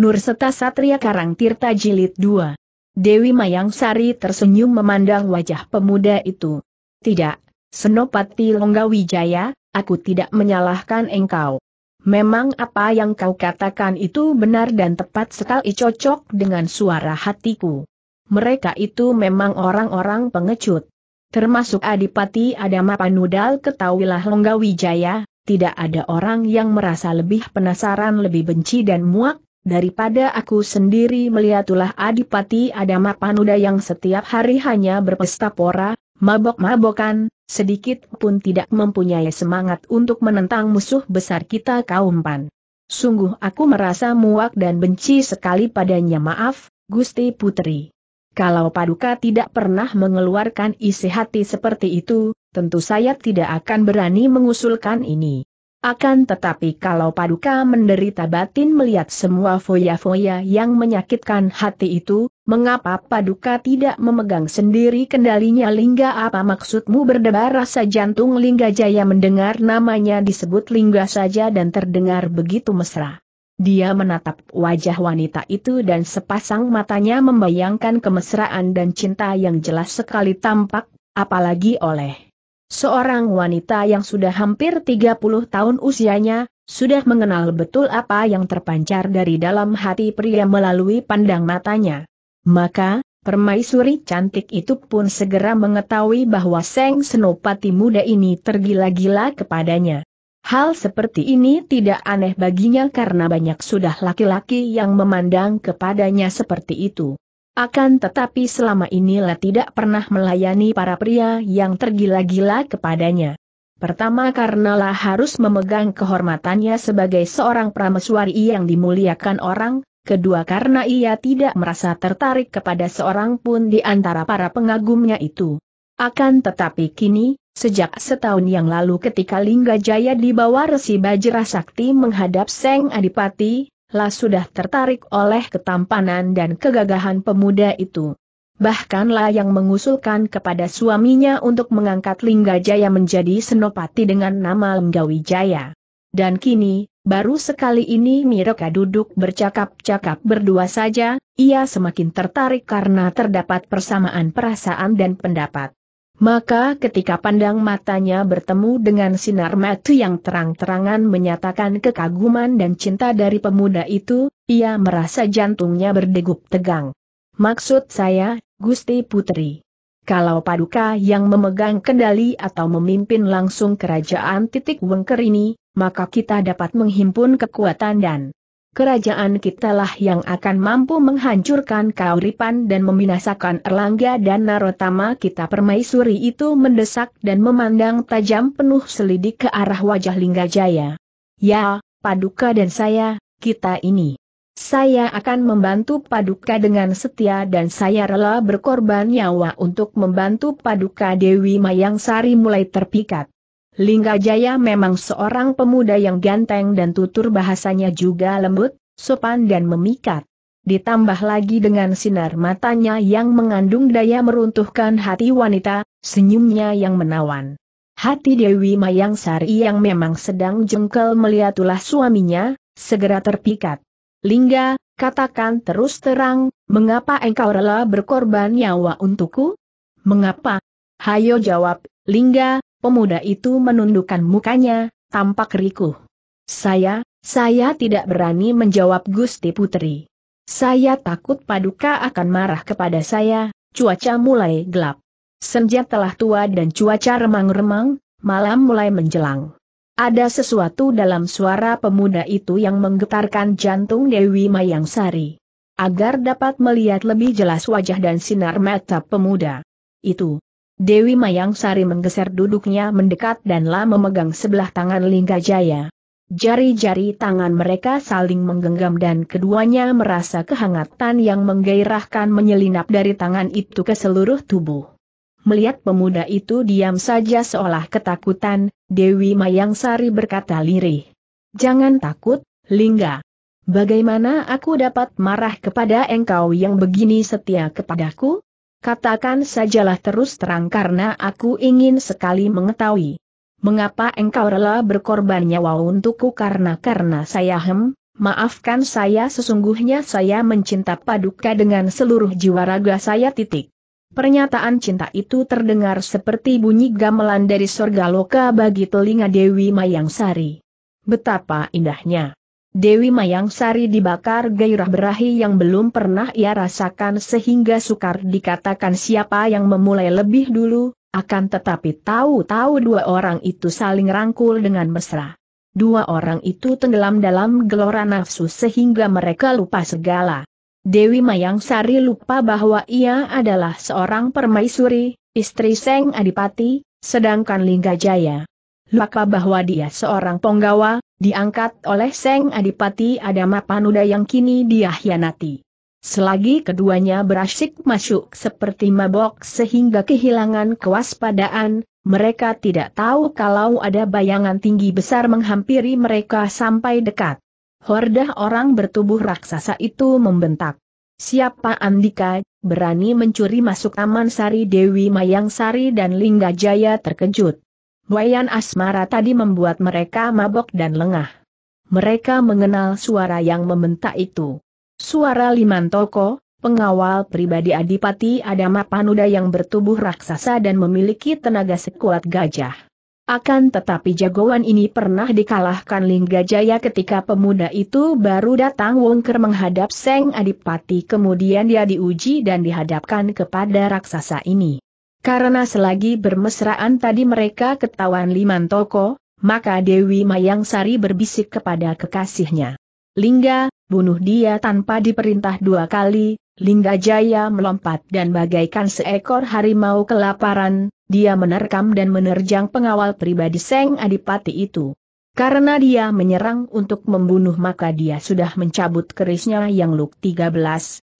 Nur Seta Satria Karang Tirta Jilid 2. Dewi Mayang Sari tersenyum memandang wajah pemuda itu. Tidak, Senopati Longgawijaya, aku tidak menyalahkan engkau. Memang apa yang kau katakan itu benar dan tepat sekali cocok dengan suara hatiku. Mereka itu memang orang-orang pengecut. Termasuk Adipati Adama Panudal ketahuilah Longgawijaya, tidak ada orang yang merasa lebih penasaran lebih benci dan muak, Daripada aku sendiri melihat Adipati Adama Panuda yang setiap hari hanya berpesta pora, mabok-mabokan, sedikit pun tidak mempunyai semangat untuk menentang musuh besar kita kaum Pan. Sungguh aku merasa muak dan benci sekali padanya maaf, Gusti Putri. Kalau Paduka tidak pernah mengeluarkan isi hati seperti itu, tentu saya tidak akan berani mengusulkan ini. Akan tetapi kalau Paduka menderita batin melihat semua foya-foya yang menyakitkan hati itu, mengapa Paduka tidak memegang sendiri kendalinya Lingga apa maksudmu berdebar rasa jantung Lingga Jaya mendengar namanya disebut Lingga saja dan terdengar begitu mesra. Dia menatap wajah wanita itu dan sepasang matanya membayangkan kemesraan dan cinta yang jelas sekali tampak, apalagi oleh Seorang wanita yang sudah hampir 30 tahun usianya, sudah mengenal betul apa yang terpancar dari dalam hati pria melalui pandang matanya. Maka, permaisuri cantik itu pun segera mengetahui bahwa Seng Senopati muda ini tergila-gila kepadanya. Hal seperti ini tidak aneh baginya karena banyak sudah laki-laki yang memandang kepadanya seperti itu. Akan tetapi selama inilah tidak pernah melayani para pria yang tergila-gila kepadanya. Pertama karenalah harus memegang kehormatannya sebagai seorang prameswari yang dimuliakan orang, kedua karena ia tidak merasa tertarik kepada seorang pun di antara para pengagumnya itu. Akan tetapi kini, sejak setahun yang lalu ketika Lingga Jaya dibawa Resi Bajra Sakti menghadap Seng Adipati, lah sudah tertarik oleh ketampanan dan kegagahan pemuda itu. Bahkanlah yang mengusulkan kepada suaminya untuk mengangkat Linggajaya menjadi senopati dengan nama Lenggawijaya. Dan kini, baru sekali ini Miroka duduk bercakap-cakap berdua saja, ia semakin tertarik karena terdapat persamaan perasaan dan pendapat. Maka ketika pandang matanya bertemu dengan sinar mata yang terang-terangan menyatakan kekaguman dan cinta dari pemuda itu, ia merasa jantungnya berdegup tegang. Maksud saya, Gusti Putri. Kalau paduka yang memegang kendali atau memimpin langsung kerajaan titik wengker ini, maka kita dapat menghimpun kekuatan dan kerajaan kitalah yang akan mampu menghancurkan Kauripan dan membinasakan Erlangga dan Narotama kita permaisuri itu mendesak dan memandang tajam penuh selidik ke arah wajah Linggajaya. Ya, Paduka dan saya, kita ini. Saya akan membantu Paduka dengan setia dan saya rela berkorban nyawa untuk membantu Paduka Dewi Mayang Sari mulai terpikat. Lingga Jaya memang seorang pemuda yang ganteng dan tutur bahasanya juga lembut, sopan dan memikat. Ditambah lagi dengan sinar matanya yang mengandung daya meruntuhkan hati wanita, senyumnya yang menawan. Hati Dewi Mayang Sari yang memang sedang jengkel melihat ulah suaminya, segera terpikat. Lingga, katakan terus terang, mengapa engkau rela berkorban nyawa untukku? Mengapa? Hayo jawab, Lingga, Pemuda itu menundukkan mukanya, tampak rikuh. Saya, saya tidak berani menjawab Gusti Putri. Saya takut Paduka akan marah kepada saya, cuaca mulai gelap. Senja telah tua dan cuaca remang-remang, malam mulai menjelang. Ada sesuatu dalam suara pemuda itu yang menggetarkan jantung Dewi Mayang Sari. Agar dapat melihat lebih jelas wajah dan sinar mata pemuda. Itu, Dewi Mayang Sari menggeser duduknya mendekat dan lah memegang sebelah tangan Lingga Jaya. Jari-jari tangan mereka saling menggenggam dan keduanya merasa kehangatan yang menggairahkan menyelinap dari tangan itu ke seluruh tubuh. Melihat pemuda itu diam saja seolah ketakutan, Dewi Mayang Sari berkata lirih. Jangan takut, Lingga. Bagaimana aku dapat marah kepada engkau yang begini setia kepadaku? Katakan sajalah terus terang karena aku ingin sekali mengetahui. Mengapa engkau rela berkorban nyawa untukku karena karena saya hem, maafkan saya sesungguhnya saya mencinta paduka dengan seluruh jiwa raga saya titik. Pernyataan cinta itu terdengar seperti bunyi gamelan dari sorga loka bagi telinga Dewi Mayang Sari. Betapa indahnya. Dewi Mayang Sari dibakar gairah berahi yang belum pernah ia rasakan sehingga sukar dikatakan siapa yang memulai lebih dulu, akan tetapi tahu-tahu dua orang itu saling rangkul dengan mesra. Dua orang itu tenggelam dalam gelora nafsu sehingga mereka lupa segala. Dewi Mayang Sari lupa bahwa ia adalah seorang permaisuri, istri Seng Adipati, sedangkan Lingga Jaya lupa bahwa dia seorang penggawa, diangkat oleh Seng Adipati Adama Panuda yang kini dia hianati. Selagi keduanya berasik masuk seperti mabok sehingga kehilangan kewaspadaan, mereka tidak tahu kalau ada bayangan tinggi besar menghampiri mereka sampai dekat. Hordah orang bertubuh raksasa itu membentak. Siapa Andika, berani mencuri masuk Taman Sari Dewi Mayang Sari dan Lingga Jaya terkejut. Wayan asmara tadi membuat mereka mabok dan lengah. Mereka mengenal suara yang meminta itu. Suara Liman Toko, pengawal pribadi Adipati Adama Panuda yang bertubuh raksasa dan memiliki tenaga sekuat gajah. Akan tetapi jagoan ini pernah dikalahkan Linggajaya ketika pemuda itu baru datang wongker menghadap Seng Adipati kemudian dia diuji dan dihadapkan kepada raksasa ini. Karena selagi bermesraan tadi mereka ketahuan liman toko, maka Dewi Mayang Sari berbisik kepada kekasihnya. Lingga, bunuh dia tanpa diperintah dua kali, Lingga Jaya melompat dan bagaikan seekor harimau kelaparan, dia menerkam dan menerjang pengawal pribadi Seng Adipati itu. Karena dia menyerang untuk membunuh maka dia sudah mencabut kerisnya yang luk 13,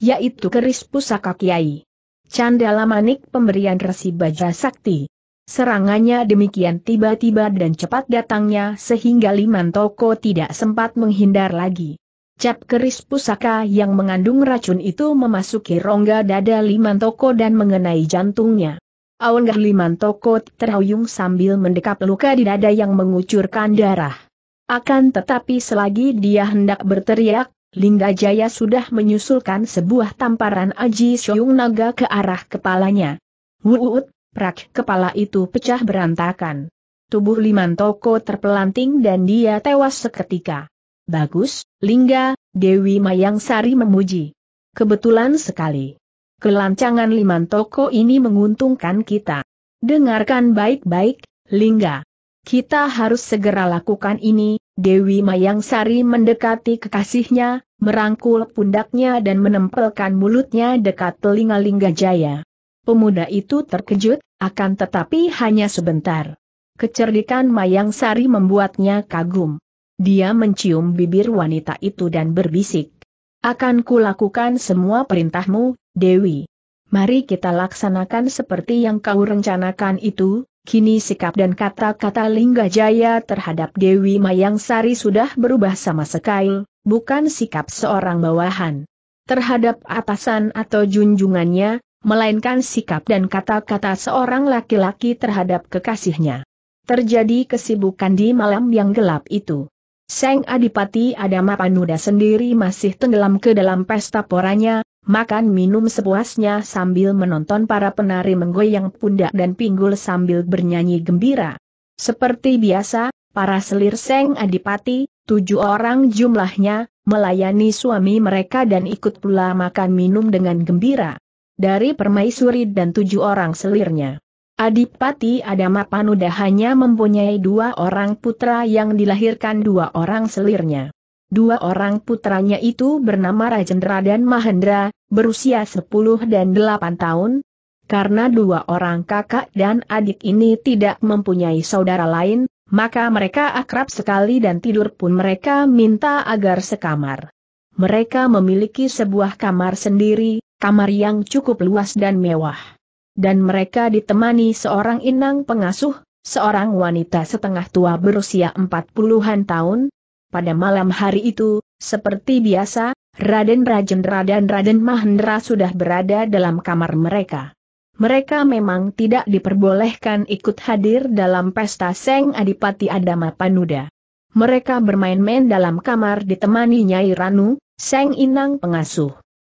yaitu keris pusaka Kiai. Candala Manik pemberian resi baja sakti. Serangannya demikian tiba-tiba dan cepat datangnya sehingga Liman Toko tidak sempat menghindar lagi. Cap keris pusaka yang mengandung racun itu memasuki rongga dada Liman Toko dan mengenai jantungnya. Awan Liman Toko terhuyung sambil mendekap luka di dada yang mengucurkan darah. Akan tetapi selagi dia hendak berteriak, Lingga Jaya sudah menyusulkan sebuah tamparan Aji Syung Naga ke arah kepalanya. Wuut, prak kepala itu pecah berantakan. Tubuh Liman Toko terpelanting dan dia tewas seketika. Bagus, Lingga, Dewi Mayang Sari memuji. Kebetulan sekali. Kelancangan Liman Toko ini menguntungkan kita. Dengarkan baik-baik, Lingga. Kita harus segera lakukan ini, Dewi Mayang Sari mendekati kekasihnya, merangkul pundaknya dan menempelkan mulutnya dekat telinga Lingga Jaya. Pemuda itu terkejut, akan tetapi hanya sebentar. Kecerdikan Mayang Sari membuatnya kagum. Dia mencium bibir wanita itu dan berbisik. Akan kulakukan semua perintahmu, Dewi. Mari kita laksanakan seperti yang kau rencanakan itu, kini sikap dan kata-kata Lingga Jaya terhadap Dewi Mayang Sari sudah berubah sama sekali, bukan sikap seorang bawahan. Terhadap atasan atau junjungannya, melainkan sikap dan kata-kata seorang laki-laki terhadap kekasihnya. Terjadi kesibukan di malam yang gelap itu. Seng Adipati Adama Panuda sendiri masih tenggelam ke dalam pesta poranya, makan minum sepuasnya sambil menonton para penari menggoyang pundak dan pinggul sambil bernyanyi gembira. Seperti biasa, para selir Seng Adipati, tujuh orang jumlahnya, melayani suami mereka dan ikut pula makan minum dengan gembira. Dari permaisuri dan tujuh orang selirnya. Adipati Adama Panuda hanya mempunyai dua orang putra yang dilahirkan dua orang selirnya. Dua orang putranya itu bernama Rajendra dan Mahendra, berusia 10 dan 8 tahun. Karena dua orang kakak dan adik ini tidak mempunyai saudara lain, maka mereka akrab sekali dan tidur pun mereka minta agar sekamar. Mereka memiliki sebuah kamar sendiri, kamar yang cukup luas dan mewah. Dan mereka ditemani seorang inang pengasuh, seorang wanita setengah tua berusia empat puluhan tahun, pada malam hari itu, seperti biasa, Raden Rajendra dan Raden Mahendra sudah berada dalam kamar mereka. Mereka memang tidak diperbolehkan ikut hadir dalam pesta Seng Adipati Adama Panuda. Mereka bermain-main dalam kamar ditemani Nyai Ranu, Seng Inang pengasuh.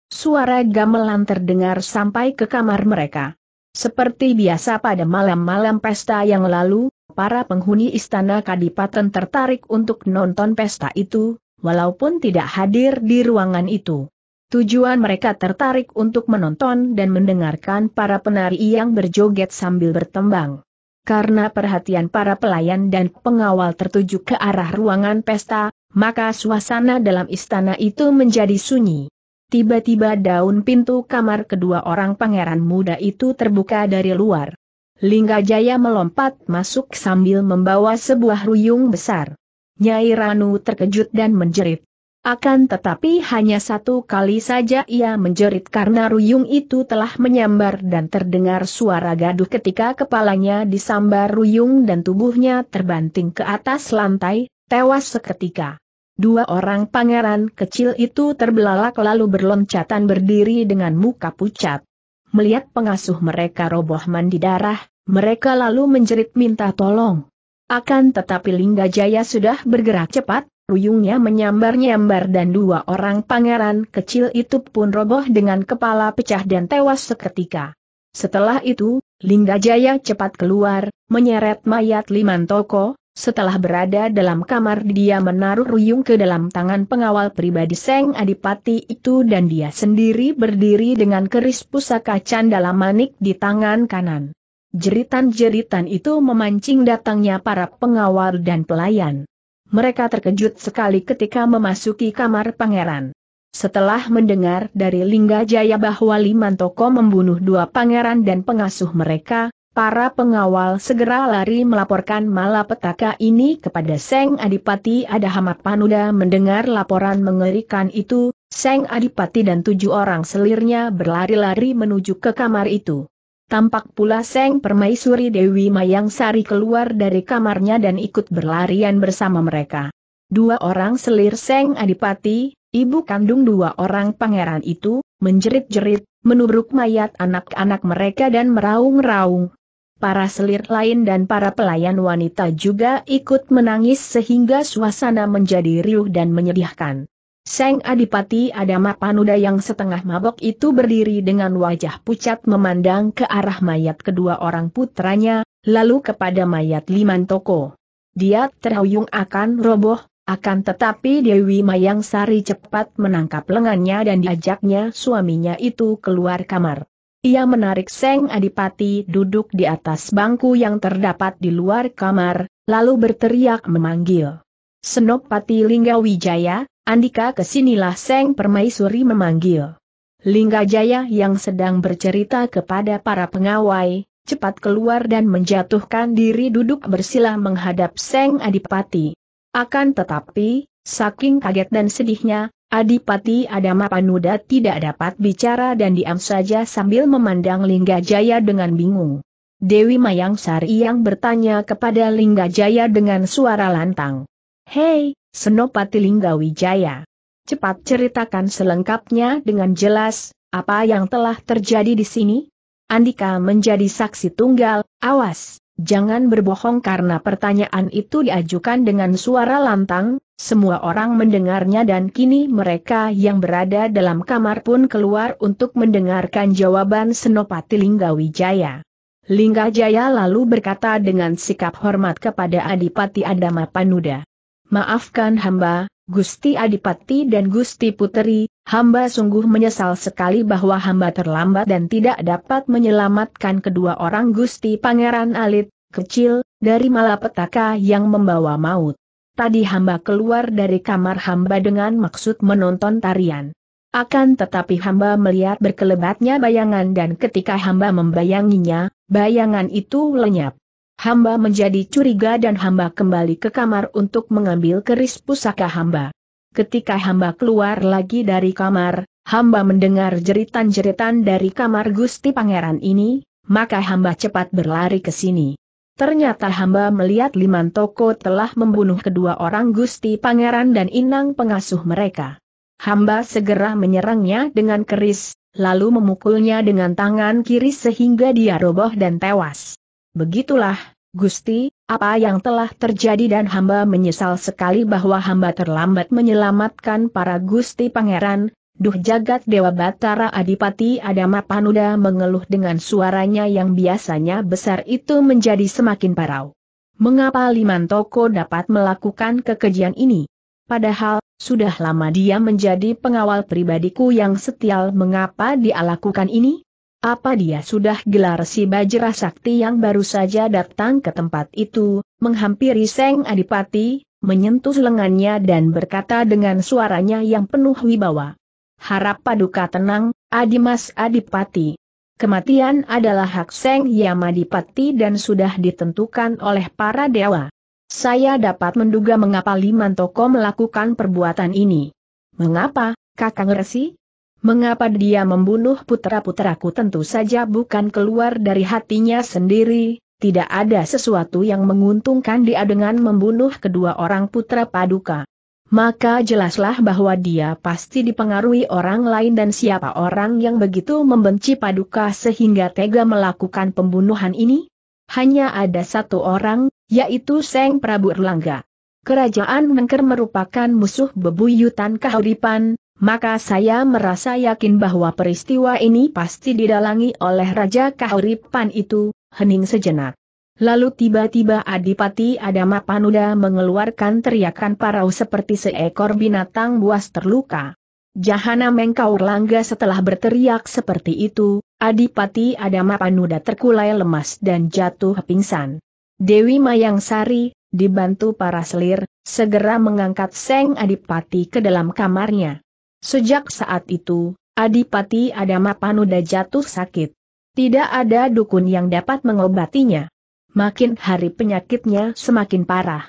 Suara gamelan terdengar sampai ke kamar mereka. Seperti biasa pada malam-malam pesta yang lalu, Para penghuni istana kadipaten tertarik untuk nonton pesta itu, walaupun tidak hadir di ruangan itu. Tujuan mereka tertarik untuk menonton dan mendengarkan para penari yang berjoget sambil bertembang. Karena perhatian para pelayan dan pengawal tertuju ke arah ruangan pesta, maka suasana dalam istana itu menjadi sunyi. Tiba-tiba daun pintu kamar kedua orang pangeran muda itu terbuka dari luar. Lingga Jaya melompat masuk sambil membawa sebuah ruyung besar. Nyai Ranu terkejut dan menjerit. Akan tetapi hanya satu kali saja ia menjerit karena ruyung itu telah menyambar dan terdengar suara gaduh ketika kepalanya disambar ruyung dan tubuhnya terbanting ke atas lantai, tewas seketika. Dua orang pangeran kecil itu terbelalak lalu berloncatan berdiri dengan muka pucat. Melihat pengasuh mereka roboh mandi darah, mereka lalu menjerit minta tolong. Akan tetapi Lingga Jaya sudah bergerak cepat, ruyungnya menyambar-nyambar dan dua orang pangeran kecil itu pun roboh dengan kepala pecah dan tewas seketika. Setelah itu, Lingga Jaya cepat keluar, menyeret mayat Liman Toko, setelah berada dalam kamar dia menaruh ruyung ke dalam tangan pengawal pribadi Seng Adipati itu dan dia sendiri berdiri dengan keris pusaka candala manik di tangan kanan. Jeritan-jeritan itu memancing datangnya para pengawal dan pelayan. Mereka terkejut sekali ketika memasuki kamar pangeran. Setelah mendengar dari Lingga Jaya bahwa Limantoko membunuh dua pangeran dan pengasuh mereka, Para pengawal segera lari melaporkan malapetaka ini kepada Seng Adipati ada Panuda mendengar laporan mengerikan itu, Seng Adipati dan tujuh orang selirnya berlari-lari menuju ke kamar itu. Tampak pula Seng Permaisuri Dewi Mayang Sari keluar dari kamarnya dan ikut berlarian bersama mereka. Dua orang selir Seng Adipati, ibu kandung dua orang pangeran itu, menjerit-jerit, menubruk mayat anak-anak mereka dan meraung-raung, para selir lain dan para pelayan wanita juga ikut menangis sehingga suasana menjadi riuh dan menyedihkan. Seng Adipati Adama Panuda yang setengah mabok itu berdiri dengan wajah pucat memandang ke arah mayat kedua orang putranya, lalu kepada mayat Liman Toko. Dia terhuyung akan roboh, akan tetapi Dewi Mayang Sari cepat menangkap lengannya dan diajaknya suaminya itu keluar kamar. Ia menarik Seng Adipati duduk di atas bangku yang terdapat di luar kamar, lalu berteriak memanggil. Senopati Lingga Wijaya, Andika kesinilah Seng Permaisuri memanggil. Lingga Jaya yang sedang bercerita kepada para pengawai, cepat keluar dan menjatuhkan diri duduk bersila menghadap Seng Adipati. Akan tetapi, saking kaget dan sedihnya, Adipati Adama Panuda tidak dapat bicara dan diam saja sambil memandang Lingga Jaya dengan bingung. Dewi Mayang Sari yang bertanya kepada Lingga Jaya dengan suara lantang. Hei, Senopati Linggawijaya. Cepat ceritakan selengkapnya dengan jelas, apa yang telah terjadi di sini? Andika menjadi saksi tunggal, awas, jangan berbohong karena pertanyaan itu diajukan dengan suara lantang, semua orang mendengarnya dan kini mereka yang berada dalam kamar pun keluar untuk mendengarkan jawaban Senopati Linggawijaya. Linggajaya lalu berkata dengan sikap hormat kepada Adipati Adama Panuda. Maafkan hamba, Gusti Adipati dan Gusti Puteri, hamba sungguh menyesal sekali bahwa hamba terlambat dan tidak dapat menyelamatkan kedua orang Gusti Pangeran Alit, kecil, dari malapetaka yang membawa maut. Tadi hamba keluar dari kamar hamba dengan maksud menonton tarian. Akan tetapi hamba melihat berkelebatnya bayangan dan ketika hamba membayanginya, bayangan itu lenyap. Hamba menjadi curiga dan hamba kembali ke kamar untuk mengambil keris pusaka hamba. Ketika hamba keluar lagi dari kamar, hamba mendengar jeritan-jeritan dari kamar Gusti Pangeran ini, maka hamba cepat berlari ke sini. Ternyata hamba melihat Liman Toko telah membunuh kedua orang Gusti Pangeran dan Inang pengasuh mereka. Hamba segera menyerangnya dengan keris, lalu memukulnya dengan tangan kiri sehingga dia roboh dan tewas. Begitulah, Gusti, apa yang telah terjadi dan hamba menyesal sekali bahwa hamba terlambat menyelamatkan para Gusti Pangeran, Duh jagat Dewa Batara Adipati Adama Panuda mengeluh dengan suaranya yang biasanya besar itu menjadi semakin parau. Mengapa Liman Toko dapat melakukan kekejian ini? Padahal, sudah lama dia menjadi pengawal pribadiku yang setial mengapa dia lakukan ini? Apa dia sudah gelar si Bajra Sakti yang baru saja datang ke tempat itu, menghampiri Seng Adipati, menyentuh lengannya dan berkata dengan suaranya yang penuh wibawa harap paduka tenang, Adimas Adipati. Kematian adalah hak Seng Yamadipati dan sudah ditentukan oleh para dewa. Saya dapat menduga mengapa Liman Toko melakukan perbuatan ini. Mengapa, Kakang Resi? Mengapa dia membunuh putra-putraku tentu saja bukan keluar dari hatinya sendiri, tidak ada sesuatu yang menguntungkan dia dengan membunuh kedua orang putra paduka maka jelaslah bahwa dia pasti dipengaruhi orang lain dan siapa orang yang begitu membenci Paduka sehingga tega melakukan pembunuhan ini? Hanya ada satu orang, yaitu Seng Prabu Erlangga. Kerajaan Nengker merupakan musuh bebuyutan kahuripan, maka saya merasa yakin bahwa peristiwa ini pasti didalangi oleh Raja Kahuripan itu, hening sejenak. Lalu tiba-tiba Adipati Adama Panuda mengeluarkan teriakan parau seperti seekor binatang buas terluka. Jahana Mengkau Langga setelah berteriak seperti itu, Adipati Adama Panuda terkulai lemas dan jatuh pingsan. Dewi Mayang Sari, dibantu para selir, segera mengangkat Seng Adipati ke dalam kamarnya. Sejak saat itu, Adipati Adama Panuda jatuh sakit. Tidak ada dukun yang dapat mengobatinya makin hari penyakitnya semakin parah.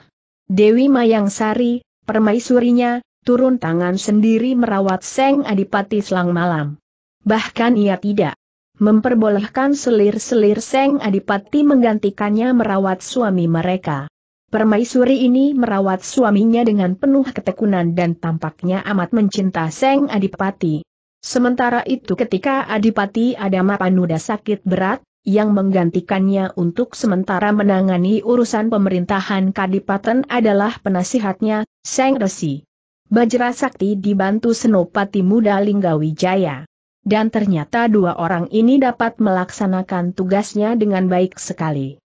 Dewi Mayang Sari, permaisurinya, turun tangan sendiri merawat Seng Adipati selang malam. Bahkan ia tidak memperbolehkan selir-selir Seng Adipati menggantikannya merawat suami mereka. Permaisuri ini merawat suaminya dengan penuh ketekunan dan tampaknya amat mencinta Seng Adipati. Sementara itu ketika Adipati Adama Panuda sakit berat, yang menggantikannya untuk sementara menangani urusan pemerintahan Kadipaten adalah penasihatnya, Seng Resi. Bajra Sakti dibantu Senopati Muda Linggawijaya. Dan ternyata dua orang ini dapat melaksanakan tugasnya dengan baik sekali.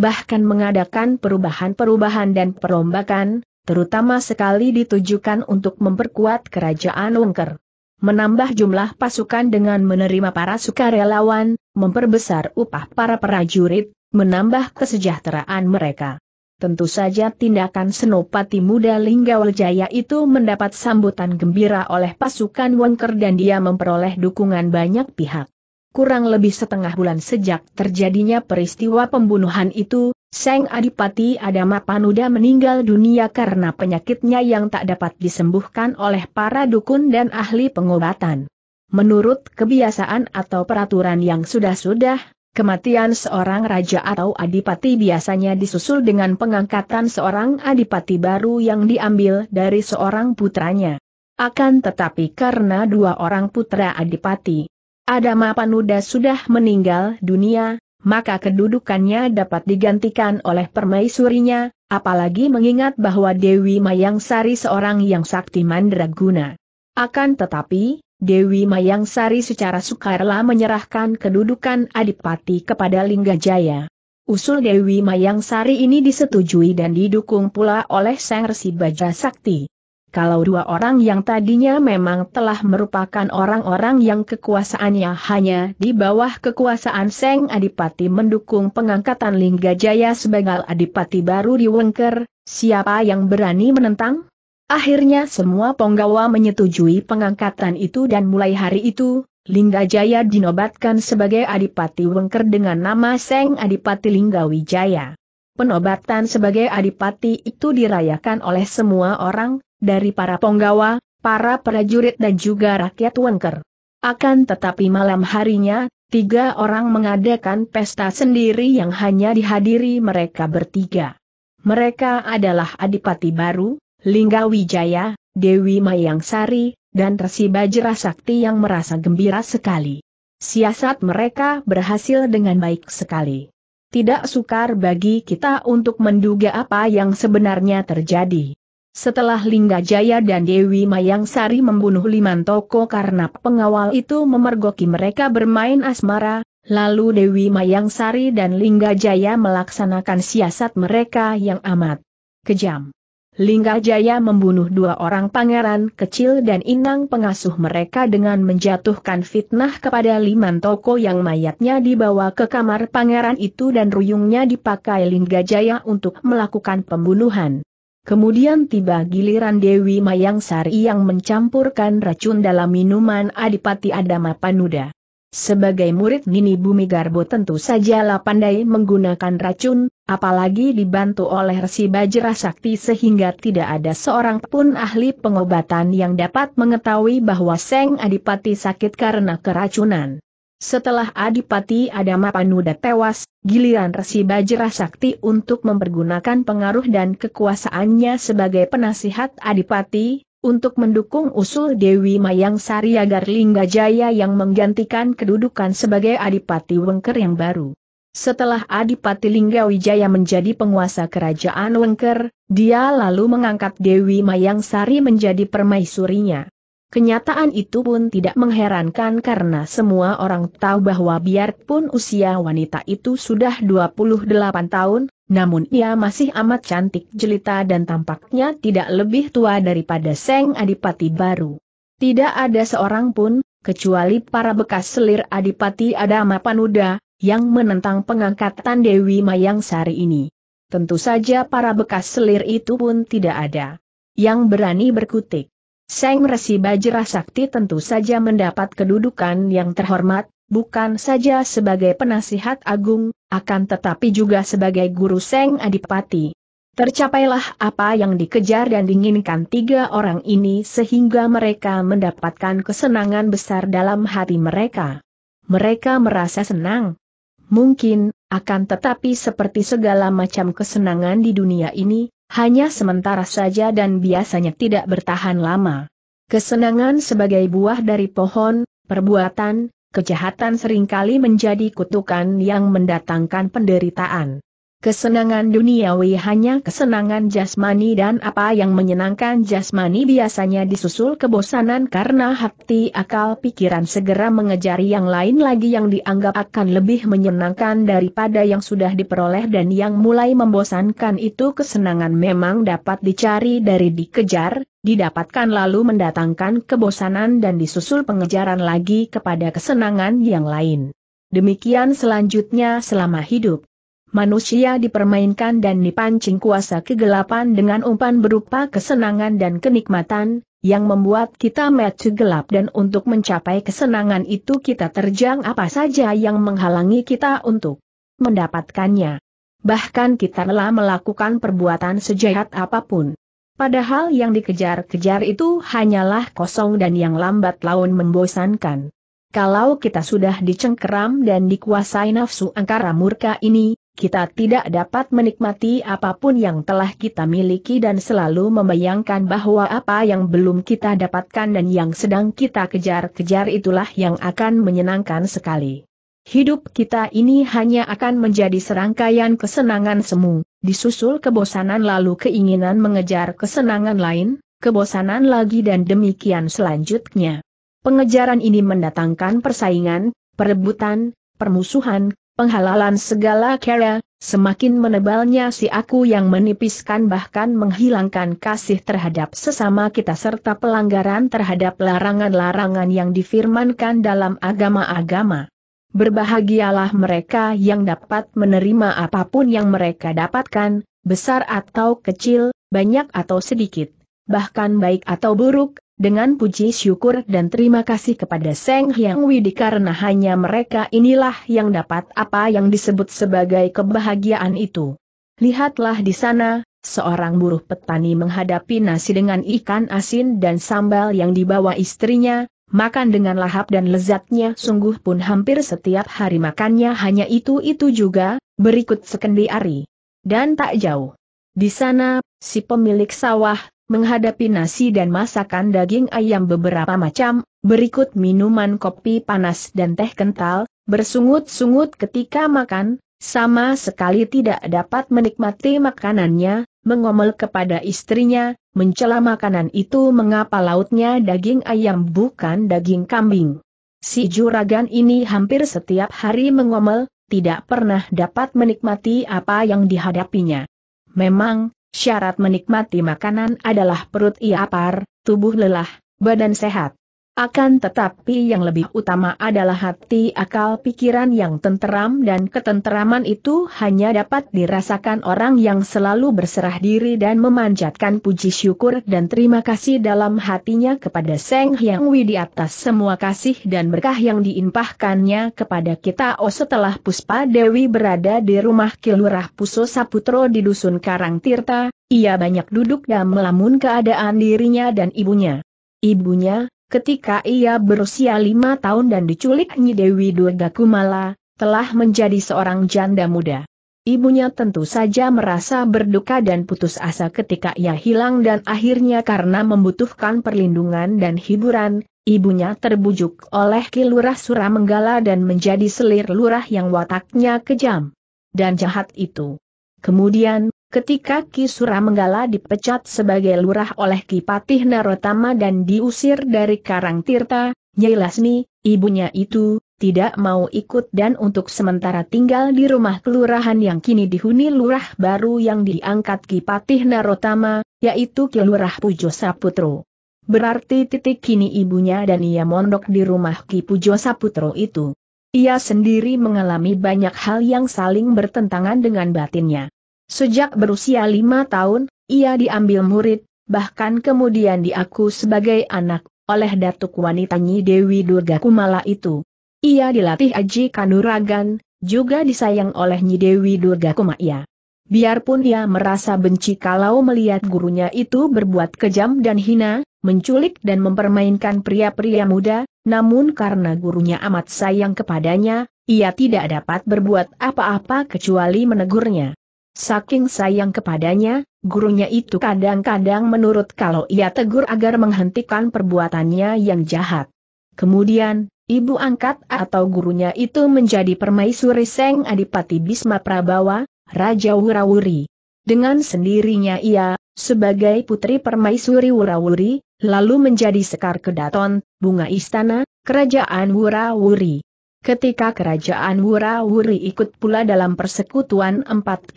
Bahkan mengadakan perubahan-perubahan dan perombakan, terutama sekali ditujukan untuk memperkuat kerajaan Wengker menambah jumlah pasukan dengan menerima para sukarelawan, memperbesar upah para prajurit, menambah kesejahteraan mereka. Tentu saja tindakan Senopati Muda Linggawaljaya itu mendapat sambutan gembira oleh pasukan Wangker dan dia memperoleh dukungan banyak pihak. Kurang lebih setengah bulan sejak terjadinya peristiwa pembunuhan itu, Seng Adipati Adama Panuda meninggal dunia karena penyakitnya yang tak dapat disembuhkan oleh para dukun dan ahli pengobatan. Menurut kebiasaan atau peraturan yang sudah-sudah, kematian seorang raja atau adipati biasanya disusul dengan pengangkatan seorang adipati baru yang diambil dari seorang putranya. Akan tetapi karena dua orang putra adipati, Adama Panuda sudah meninggal dunia, maka kedudukannya dapat digantikan oleh permaisurinya, apalagi mengingat bahwa Dewi Mayang Sari seorang yang sakti mandraguna. Akan tetapi, Dewi Mayang Sari secara sukarela menyerahkan kedudukan Adipati kepada Linggajaya. Usul Dewi Mayang Sari ini disetujui dan didukung pula oleh Sang Resi Baja Sakti kalau dua orang yang tadinya memang telah merupakan orang-orang yang kekuasaannya hanya di bawah kekuasaan Seng Adipati mendukung pengangkatan Lingga Jaya sebagai Adipati baru di Wengker, siapa yang berani menentang? Akhirnya semua penggawa menyetujui pengangkatan itu dan mulai hari itu, Lingga Jaya dinobatkan sebagai Adipati Wengker dengan nama Seng Adipati Lingga Wijaya. Penobatan sebagai adipati itu dirayakan oleh semua orang, dari para penggawa, para prajurit dan juga rakyat Wengker. Akan tetapi malam harinya, tiga orang mengadakan pesta sendiri yang hanya dihadiri mereka bertiga. Mereka adalah Adipati Baru, Lingga Wijaya, Dewi Mayangsari, dan Resi Bajra Sakti yang merasa gembira sekali. Siasat mereka berhasil dengan baik sekali tidak sukar bagi kita untuk menduga apa yang sebenarnya terjadi. Setelah Lingga Jaya dan Dewi Mayang Sari membunuh Liman Toko karena pengawal itu memergoki mereka bermain asmara, lalu Dewi Mayang Sari dan Lingga Jaya melaksanakan siasat mereka yang amat kejam. Jaya membunuh dua orang pangeran kecil dan inang pengasuh mereka dengan menjatuhkan fitnah kepada liman toko yang mayatnya dibawa ke kamar pangeran itu dan ruyungnya dipakai Lingga Jaya untuk melakukan pembunuhan. Kemudian tiba giliran Dewi Mayang Sari yang mencampurkan racun dalam minuman Adipati Adama Panuda. Sebagai murid Nini Bumi Garbo tentu saja sajalah pandai menggunakan racun, apalagi dibantu oleh Resi Bajra Sakti sehingga tidak ada seorang pun ahli pengobatan yang dapat mengetahui bahwa Seng Adipati sakit karena keracunan. Setelah Adipati Adama Panuda tewas, giliran Resi Bajra Sakti untuk mempergunakan pengaruh dan kekuasaannya sebagai penasihat Adipati, untuk mendukung usul Dewi Mayang Sari agar Lingga Jaya yang menggantikan kedudukan sebagai Adipati Wengker yang baru. Setelah Adipati Lingga Linggawijaya menjadi penguasa kerajaan Wengker, dia lalu mengangkat Dewi Mayang Sari menjadi permaisurinya. Kenyataan itu pun tidak mengherankan karena semua orang tahu bahwa biarpun usia wanita itu sudah 28 tahun, namun ia masih amat cantik jelita dan tampaknya tidak lebih tua daripada Seng Adipati baru. Tidak ada seorang pun, kecuali para bekas selir Adipati Adama Panuda, yang menentang pengangkatan Dewi Mayang Sari ini. Tentu saja para bekas selir itu pun tidak ada. Yang berani berkutik. Seng Resi Bajra Sakti tentu saja mendapat kedudukan yang terhormat, bukan saja sebagai penasihat agung, akan tetapi juga sebagai guru Seng Adipati. Tercapailah apa yang dikejar dan diinginkan tiga orang ini sehingga mereka mendapatkan kesenangan besar dalam hati mereka. Mereka merasa senang. Mungkin, akan tetapi seperti segala macam kesenangan di dunia ini, hanya sementara saja dan biasanya tidak bertahan lama. Kesenangan sebagai buah dari pohon, perbuatan, Kejahatan seringkali menjadi kutukan yang mendatangkan penderitaan. Kesenangan duniawi hanya kesenangan jasmani dan apa yang menyenangkan jasmani biasanya disusul kebosanan karena hati akal pikiran segera mengejar yang lain lagi yang dianggap akan lebih menyenangkan daripada yang sudah diperoleh dan yang mulai membosankan itu kesenangan memang dapat dicari dari dikejar, didapatkan lalu mendatangkan kebosanan dan disusul pengejaran lagi kepada kesenangan yang lain. Demikian selanjutnya selama hidup. Manusia dipermainkan dan dipancing kuasa kegelapan dengan umpan berupa kesenangan dan kenikmatan, yang membuat kita metu gelap dan untuk mencapai kesenangan itu kita terjang apa saja yang menghalangi kita untuk mendapatkannya. Bahkan kita telah melakukan perbuatan sejahat apapun. Padahal yang dikejar-kejar itu hanyalah kosong dan yang lambat laun membosankan. Kalau kita sudah dicengkeram dan dikuasai nafsu angkara murka ini, kita tidak dapat menikmati apapun yang telah kita miliki dan selalu membayangkan bahwa apa yang belum kita dapatkan dan yang sedang kita kejar-kejar itulah yang akan menyenangkan sekali. Hidup kita ini hanya akan menjadi serangkaian kesenangan semu, disusul kebosanan lalu keinginan mengejar kesenangan lain, kebosanan lagi dan demikian selanjutnya. Pengejaran ini mendatangkan persaingan, perebutan, permusuhan, penghalalan segala kera, semakin menebalnya si aku yang menipiskan bahkan menghilangkan kasih terhadap sesama kita serta pelanggaran terhadap larangan-larangan yang difirmankan dalam agama-agama. Berbahagialah mereka yang dapat menerima apapun yang mereka dapatkan, besar atau kecil, banyak atau sedikit, bahkan baik atau buruk, dengan puji syukur dan terima kasih kepada Seng Hyang Widi karena hanya mereka inilah yang dapat apa yang disebut sebagai kebahagiaan itu. Lihatlah di sana, seorang buruh petani menghadapi nasi dengan ikan asin dan sambal yang dibawa istrinya, makan dengan lahap dan lezatnya sungguh pun hampir setiap hari makannya hanya itu-itu juga, berikut sekendi ari. Dan tak jauh. Di sana, si pemilik sawah, menghadapi nasi dan masakan daging ayam beberapa macam, berikut minuman kopi panas dan teh kental, bersungut-sungut ketika makan, sama sekali tidak dapat menikmati makanannya, mengomel kepada istrinya, mencela makanan itu mengapa lautnya daging ayam bukan daging kambing. Si juragan ini hampir setiap hari mengomel, tidak pernah dapat menikmati apa yang dihadapinya. Memang, syarat menikmati makanan adalah perut ia iapar, tubuh lelah, badan sehat. Akan tetapi yang lebih utama adalah hati akal pikiran yang tenteram dan ketenteraman itu hanya dapat dirasakan orang yang selalu berserah diri dan memanjatkan puji syukur dan terima kasih dalam hatinya kepada Seng Hyang Widi atas semua kasih dan berkah yang diimpahkannya kepada kita oh setelah Puspa Dewi berada di rumah Kilurah Puso Saputro di Dusun Karang Tirta, ia banyak duduk dan melamun keadaan dirinya dan ibunya. Ibunya, ketika ia berusia lima tahun dan diculik Nyi Dewi Durga Kumala, telah menjadi seorang janda muda. Ibunya tentu saja merasa berduka dan putus asa ketika ia hilang dan akhirnya karena membutuhkan perlindungan dan hiburan, ibunya terbujuk oleh Kilurah Suramenggala dan menjadi selir lurah yang wataknya kejam dan jahat itu. Kemudian, Ketika Ki Menggala dipecat sebagai lurah oleh Ki Patih Narotama dan diusir dari Karang Tirta, Nyai Lasmi, ibunya itu, tidak mau ikut dan untuk sementara tinggal di rumah kelurahan yang kini dihuni lurah baru yang diangkat Ki Patih Narotama, yaitu Ki Lurah Pujo Saputro. Berarti titik kini ibunya dan ia mondok di rumah Ki Pujo Saputro itu. Ia sendiri mengalami banyak hal yang saling bertentangan dengan batinnya. Sejak berusia lima tahun, ia diambil murid, bahkan kemudian diaku sebagai anak, oleh datuk wanita Nyi Dewi Durga Kumala itu. Ia dilatih aji kanuragan, juga disayang oleh Nyi Dewi Durga Kumaya. Biarpun ia merasa benci kalau melihat gurunya itu berbuat kejam dan hina, menculik dan mempermainkan pria-pria muda, namun karena gurunya amat sayang kepadanya, ia tidak dapat berbuat apa-apa kecuali menegurnya. Saking sayang kepadanya, gurunya itu kadang-kadang menurut kalau ia tegur agar menghentikan perbuatannya yang jahat. Kemudian, ibu angkat atau gurunya itu menjadi permaisuri Seng Adipati Bisma Prabawa, Raja Wurawuri. Dengan sendirinya ia, sebagai putri permaisuri Wurawuri, lalu menjadi sekar kedaton, bunga istana, kerajaan Wurawuri. Ketika kerajaan Wura-Wuri ikut pula dalam persekutuan empat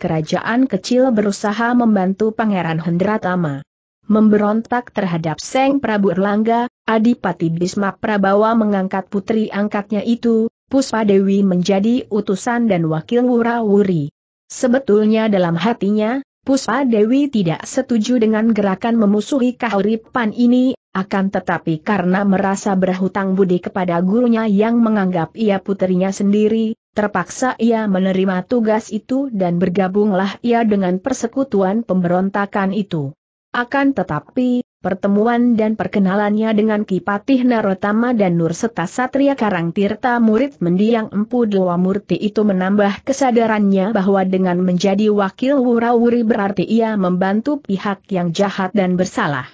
kerajaan kecil berusaha membantu Pangeran Hendratama. Memberontak terhadap Seng Prabu Erlangga, Adipati Bisma Prabawa mengangkat putri angkatnya itu, Puspa Dewi menjadi utusan dan wakil Wura-Wuri. Sebetulnya dalam hatinya, Puspa Dewi tidak setuju dengan gerakan memusuhi kahuripan ini, akan tetapi karena merasa berhutang budi kepada gurunya yang menganggap ia putrinya sendiri, terpaksa ia menerima tugas itu dan bergabunglah ia dengan persekutuan pemberontakan itu. Akan tetapi, pertemuan dan perkenalannya dengan Kipatih Narotama dan Nur serta Satria Karangtirta murid mendiang Empu Dewa Murti itu menambah kesadarannya bahwa dengan menjadi wakil Wurawuri berarti ia membantu pihak yang jahat dan bersalah.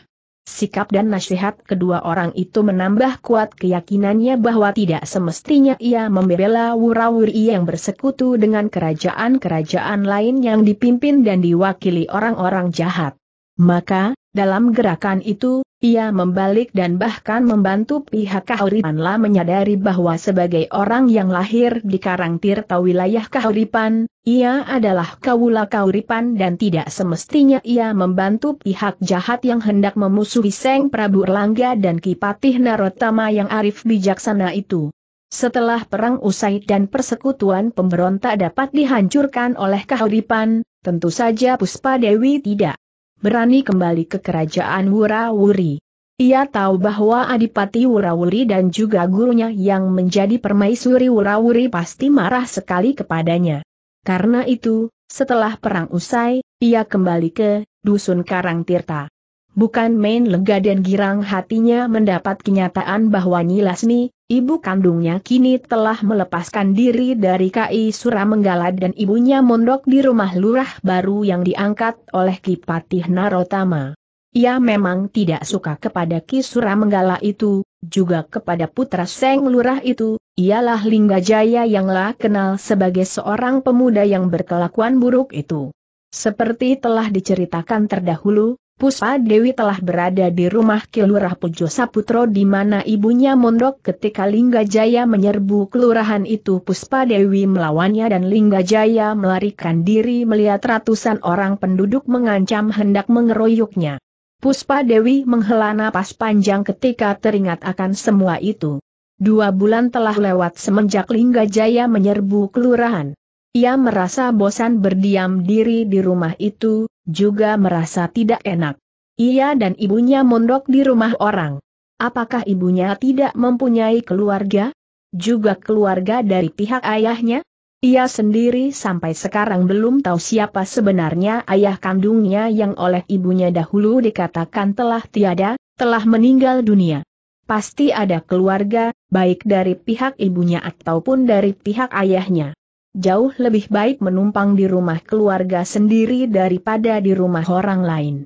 Sikap dan nasihat kedua orang itu menambah kuat keyakinannya bahwa tidak semestinya ia membela Wurawuri yang bersekutu dengan kerajaan-kerajaan lain yang dipimpin dan diwakili orang-orang jahat. Maka, dalam gerakan itu, ia membalik dan bahkan membantu pihak Kahuripanla menyadari bahwa sebagai orang yang lahir di Karang Karangtirta wilayah Kahuripan, ia adalah Kawula Kahuripan dan tidak semestinya ia membantu pihak jahat yang hendak memusuhi Seng Prabu Erlangga dan Kipatih Narotama yang arif bijaksana itu. Setelah perang usai dan persekutuan pemberontak dapat dihancurkan oleh Kahuripan, tentu saja Puspa Dewi tidak berani kembali ke kerajaan Wurawuri. Ia tahu bahwa Adipati Wurawuri dan juga gurunya yang menjadi permaisuri Wurawuri pasti marah sekali kepadanya. Karena itu, setelah perang usai, ia kembali ke Dusun Karang Tirta. Bukan main lega dan girang hatinya mendapat kenyataan bahwa Nyilasni, ibu kandungnya kini telah melepaskan diri dari KI Suramenggala dan ibunya mondok di rumah lurah baru yang diangkat oleh Kipatih Narotama. Ia memang tidak suka kepada Ki Suramenggala itu, juga kepada putra Seng Lurah itu, ialah Linggajaya yang lah kenal sebagai seorang pemuda yang berkelakuan buruk itu. Seperti telah diceritakan terdahulu, Puspa Dewi telah berada di rumah kelurahan Pujo Saputro di mana ibunya mondok ketika Lingga Jaya menyerbu kelurahan itu Puspa Dewi melawannya dan Lingga Jaya melarikan diri melihat ratusan orang penduduk mengancam hendak mengeroyoknya. Puspa Dewi menghela napas panjang ketika teringat akan semua itu. Dua bulan telah lewat semenjak Lingga Jaya menyerbu kelurahan. Ia merasa bosan berdiam diri di rumah itu, juga merasa tidak enak. Ia dan ibunya mondok di rumah orang. Apakah ibunya tidak mempunyai keluarga? Juga keluarga dari pihak ayahnya? Ia sendiri sampai sekarang belum tahu siapa sebenarnya ayah kandungnya yang oleh ibunya dahulu dikatakan telah tiada, telah meninggal dunia. Pasti ada keluarga, baik dari pihak ibunya ataupun dari pihak ayahnya jauh lebih baik menumpang di rumah keluarga sendiri daripada di rumah orang lain.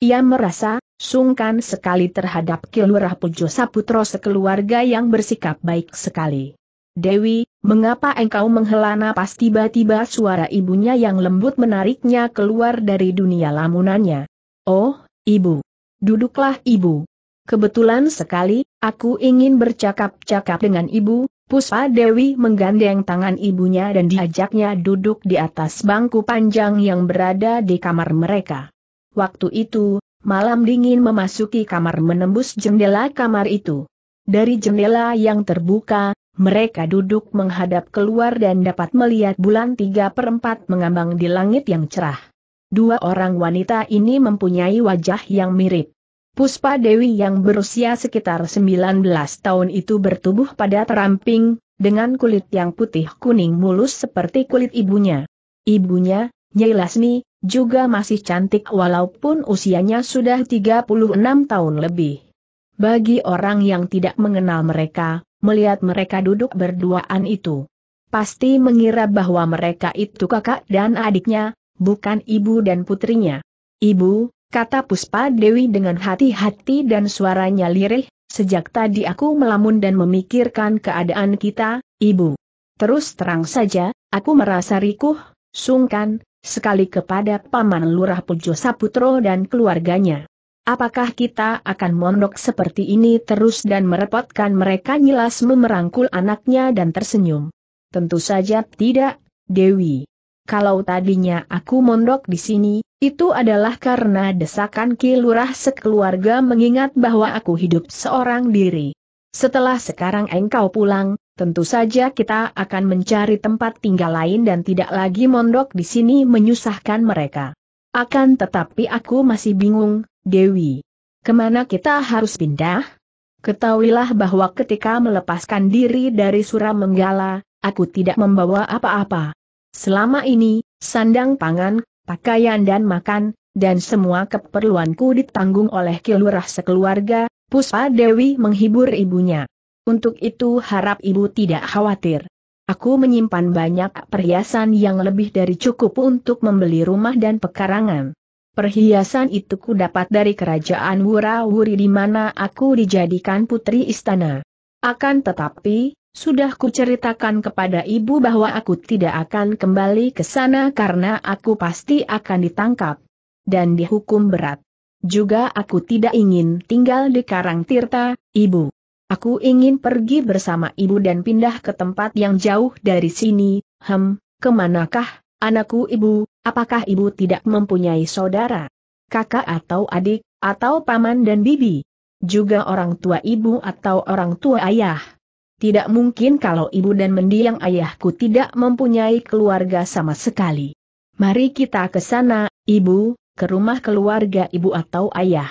Ia merasa, sungkan sekali terhadap Kilurah Pujo Saputro sekeluarga yang bersikap baik sekali. Dewi, mengapa engkau menghela napas tiba-tiba suara ibunya yang lembut menariknya keluar dari dunia lamunannya. Oh, ibu. Duduklah ibu. Kebetulan sekali, aku ingin bercakap-cakap dengan ibu, Puspa Dewi menggandeng tangan ibunya dan diajaknya duduk di atas bangku panjang yang berada di kamar mereka. Waktu itu, malam dingin memasuki kamar menembus jendela kamar itu. Dari jendela yang terbuka, mereka duduk menghadap keluar dan dapat melihat bulan tiga perempat mengambang di langit yang cerah. Dua orang wanita ini mempunyai wajah yang mirip. Puspa Dewi yang berusia sekitar 19 tahun itu bertubuh padat ramping, dengan kulit yang putih kuning mulus seperti kulit ibunya. Ibunya, Nyai Lasmi, juga masih cantik walaupun usianya sudah 36 tahun lebih. Bagi orang yang tidak mengenal mereka, melihat mereka duduk berduaan itu. Pasti mengira bahwa mereka itu kakak dan adiknya, bukan ibu dan putrinya. Ibu, kata Puspa Dewi dengan hati-hati dan suaranya lirih, sejak tadi aku melamun dan memikirkan keadaan kita, Ibu. Terus terang saja, aku merasa rikuh, sungkan, sekali kepada Paman Lurah Pujo Saputro dan keluarganya. Apakah kita akan mondok seperti ini terus dan merepotkan mereka nyilas memerangkul anaknya dan tersenyum? Tentu saja tidak, Dewi kalau tadinya aku mondok di sini, itu adalah karena desakan kilurah sekeluarga mengingat bahwa aku hidup seorang diri. Setelah sekarang engkau pulang, tentu saja kita akan mencari tempat tinggal lain dan tidak lagi mondok di sini menyusahkan mereka. Akan tetapi aku masih bingung, Dewi. Kemana kita harus pindah? Ketahuilah bahwa ketika melepaskan diri dari Suram Menggala, aku tidak membawa apa-apa. Selama ini, sandang pangan, pakaian dan makan, dan semua keperluanku ditanggung oleh kilurah sekeluarga, Puspa Dewi menghibur ibunya. Untuk itu harap ibu tidak khawatir. Aku menyimpan banyak perhiasan yang lebih dari cukup untuk membeli rumah dan pekarangan. Perhiasan itu ku dapat dari kerajaan Wurawuri di mana aku dijadikan putri istana. Akan tetapi, sudah kuceritakan kepada ibu bahwa aku tidak akan kembali ke sana karena aku pasti akan ditangkap dan dihukum berat. Juga aku tidak ingin tinggal di Karang Tirta, ibu. Aku ingin pergi bersama ibu dan pindah ke tempat yang jauh dari sini, hem, kemanakah, anakku ibu, apakah ibu tidak mempunyai saudara? Kakak atau adik, atau paman dan bibi? Juga orang tua ibu atau orang tua ayah? Tidak mungkin kalau ibu dan mendiang ayahku tidak mempunyai keluarga sama sekali. Mari kita ke sana, ibu, ke rumah keluarga ibu atau ayah.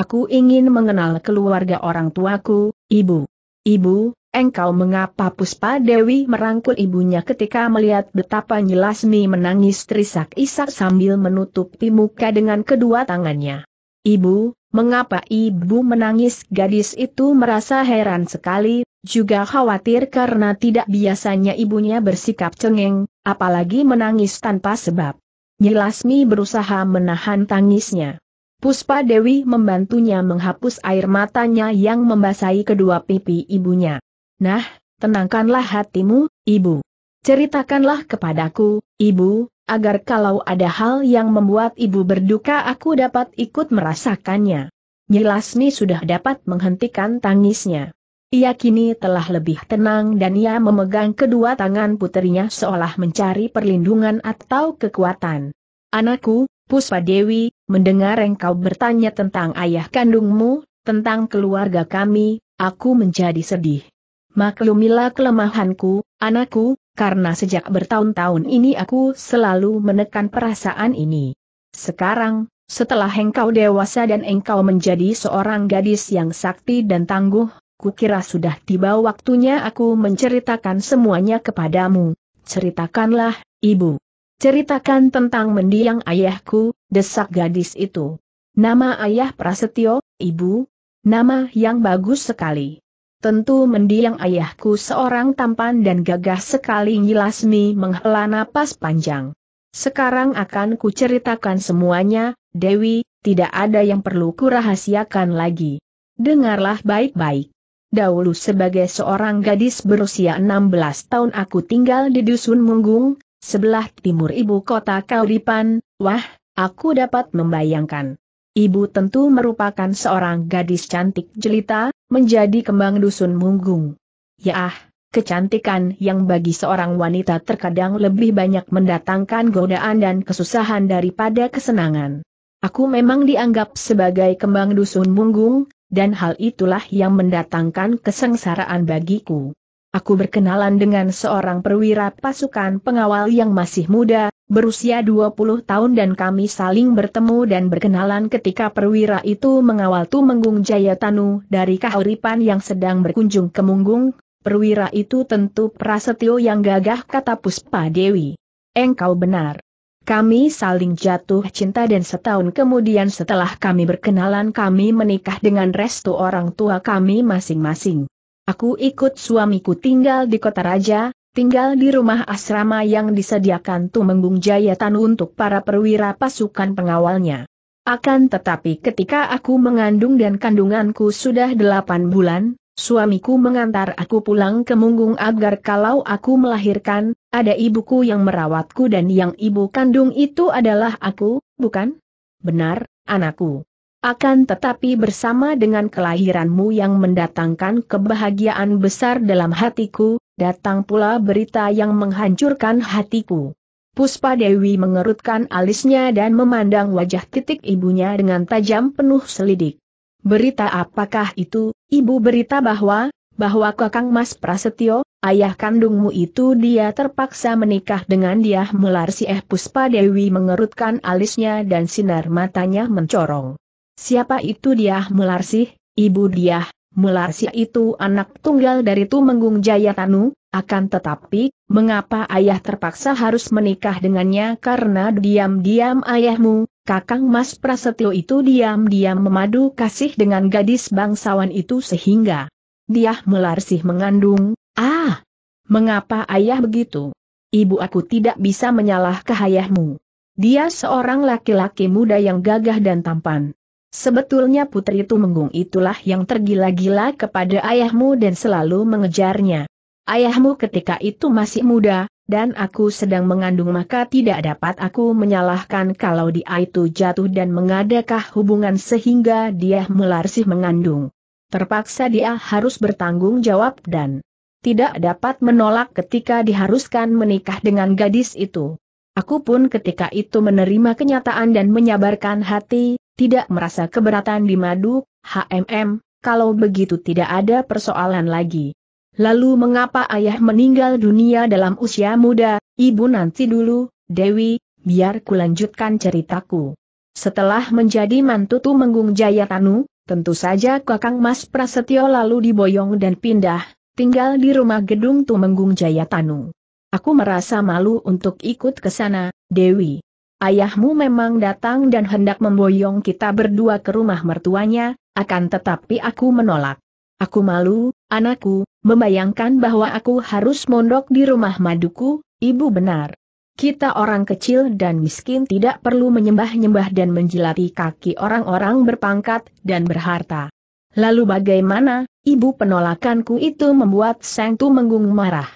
Aku ingin mengenal keluarga orang tuaku, ibu. Ibu, engkau mengapa Puspa Dewi merangkul ibunya ketika melihat betapa Nyelasmi menangis terisak-isak sambil menutupi muka dengan kedua tangannya. Ibu, mengapa ibu menangis gadis itu merasa heran sekali, juga khawatir karena tidak biasanya ibunya bersikap cengeng, apalagi menangis tanpa sebab. Nyilasmi berusaha menahan tangisnya. Puspa Dewi membantunya menghapus air matanya yang membasahi kedua pipi ibunya. Nah, tenangkanlah hatimu, ibu. Ceritakanlah kepadaku, ibu, agar kalau ada hal yang membuat ibu berduka aku dapat ikut merasakannya. Nyilasmi sudah dapat menghentikan tangisnya. Ia kini telah lebih tenang dan ia memegang kedua tangan putrinya seolah mencari perlindungan atau kekuatan. Anakku, Puspa Dewi, mendengar engkau bertanya tentang ayah kandungmu, tentang keluarga kami, aku menjadi sedih. Maklumilah kelemahanku, anakku, karena sejak bertahun-tahun ini aku selalu menekan perasaan ini. Sekarang, setelah engkau dewasa dan engkau menjadi seorang gadis yang sakti dan tangguh, Kukira sudah tiba waktunya aku menceritakan semuanya kepadamu. Ceritakanlah, ibu. Ceritakan tentang mendiang ayahku, desak gadis itu. Nama ayah Prasetyo, ibu. Nama yang bagus sekali. Tentu mendiang ayahku seorang tampan dan gagah sekali ngilasmi menghela napas panjang. Sekarang akan kuceritakan semuanya, Dewi, tidak ada yang perlu kurahasiakan lagi. Dengarlah baik-baik. Dahulu sebagai seorang gadis berusia 16 tahun aku tinggal di Dusun Munggung, sebelah timur ibu kota Kauripan, wah, aku dapat membayangkan. Ibu tentu merupakan seorang gadis cantik jelita, menjadi kembang Dusun Munggung. Ya ah, kecantikan yang bagi seorang wanita terkadang lebih banyak mendatangkan godaan dan kesusahan daripada kesenangan. Aku memang dianggap sebagai kembang dusun munggung, dan hal itulah yang mendatangkan kesengsaraan bagiku. Aku berkenalan dengan seorang perwira pasukan pengawal yang masih muda, berusia 20 tahun dan kami saling bertemu dan berkenalan ketika perwira itu mengawal Tumenggung Jayatanu dari kahuripan yang sedang berkunjung ke Munggung, perwira itu tentu prasetyo yang gagah kata Puspa Dewi. Engkau benar. Kami saling jatuh cinta dan setahun kemudian setelah kami berkenalan kami menikah dengan restu orang tua kami masing-masing. Aku ikut suamiku tinggal di kota raja, tinggal di rumah asrama yang disediakan Tumenggung Jayatan untuk para perwira pasukan pengawalnya. Akan tetapi ketika aku mengandung dan kandunganku sudah delapan bulan, Suamiku mengantar aku pulang ke Munggung agar kalau aku melahirkan, ada ibuku yang merawatku dan yang ibu kandung itu adalah aku, bukan? Benar, anakku. Akan tetapi bersama dengan kelahiranmu yang mendatangkan kebahagiaan besar dalam hatiku, datang pula berita yang menghancurkan hatiku. Puspa Dewi mengerutkan alisnya dan memandang wajah titik ibunya dengan tajam penuh selidik. Berita apakah itu, ibu berita bahwa, bahwa kakang Mas Prasetyo, ayah kandungmu itu dia terpaksa menikah dengan dia Melarsi si eh Puspa Dewi mengerutkan alisnya dan sinar matanya mencorong. Siapa itu dia Melarsi? sih, ibu dia, Mularsi itu anak tunggal dari Tumenggung Jayatanu, akan tetapi, mengapa ayah terpaksa harus menikah dengannya karena diam-diam ayahmu, kakang Mas Prasetyo itu diam-diam memadu kasih dengan gadis bangsawan itu sehingga dia Melarsih mengandung, ah, mengapa ayah begitu? Ibu aku tidak bisa menyalah ayahmu. Dia seorang laki-laki muda yang gagah dan tampan. Sebetulnya putri Tumenggung itulah yang tergila-gila kepada ayahmu dan selalu mengejarnya. Ayahmu ketika itu masih muda, dan aku sedang mengandung maka tidak dapat aku menyalahkan kalau dia itu jatuh dan mengadakah hubungan sehingga dia melarsih mengandung. Terpaksa dia harus bertanggung jawab dan tidak dapat menolak ketika diharuskan menikah dengan gadis itu. Aku pun ketika itu menerima kenyataan dan menyabarkan hati, tidak merasa keberatan di madu, HMM, kalau begitu tidak ada persoalan lagi. Lalu mengapa ayah meninggal dunia dalam usia muda, ibu nanti dulu, Dewi, biar kulanjutkan ceritaku. Setelah menjadi mantu Tumenggung Jayatanu, tentu saja kakang Mas Prasetyo lalu diboyong dan pindah, tinggal di rumah gedung Tumenggung Jayatanu. Aku merasa malu untuk ikut ke sana, Dewi ayahmu memang datang dan hendak memboyong kita berdua ke rumah mertuanya, akan tetapi aku menolak. Aku malu, anakku, membayangkan bahwa aku harus mondok di rumah maduku, ibu benar. Kita orang kecil dan miskin tidak perlu menyembah-nyembah dan menjilati kaki orang-orang berpangkat dan berharta. Lalu bagaimana, ibu penolakanku itu membuat Sengtu Menggung marah.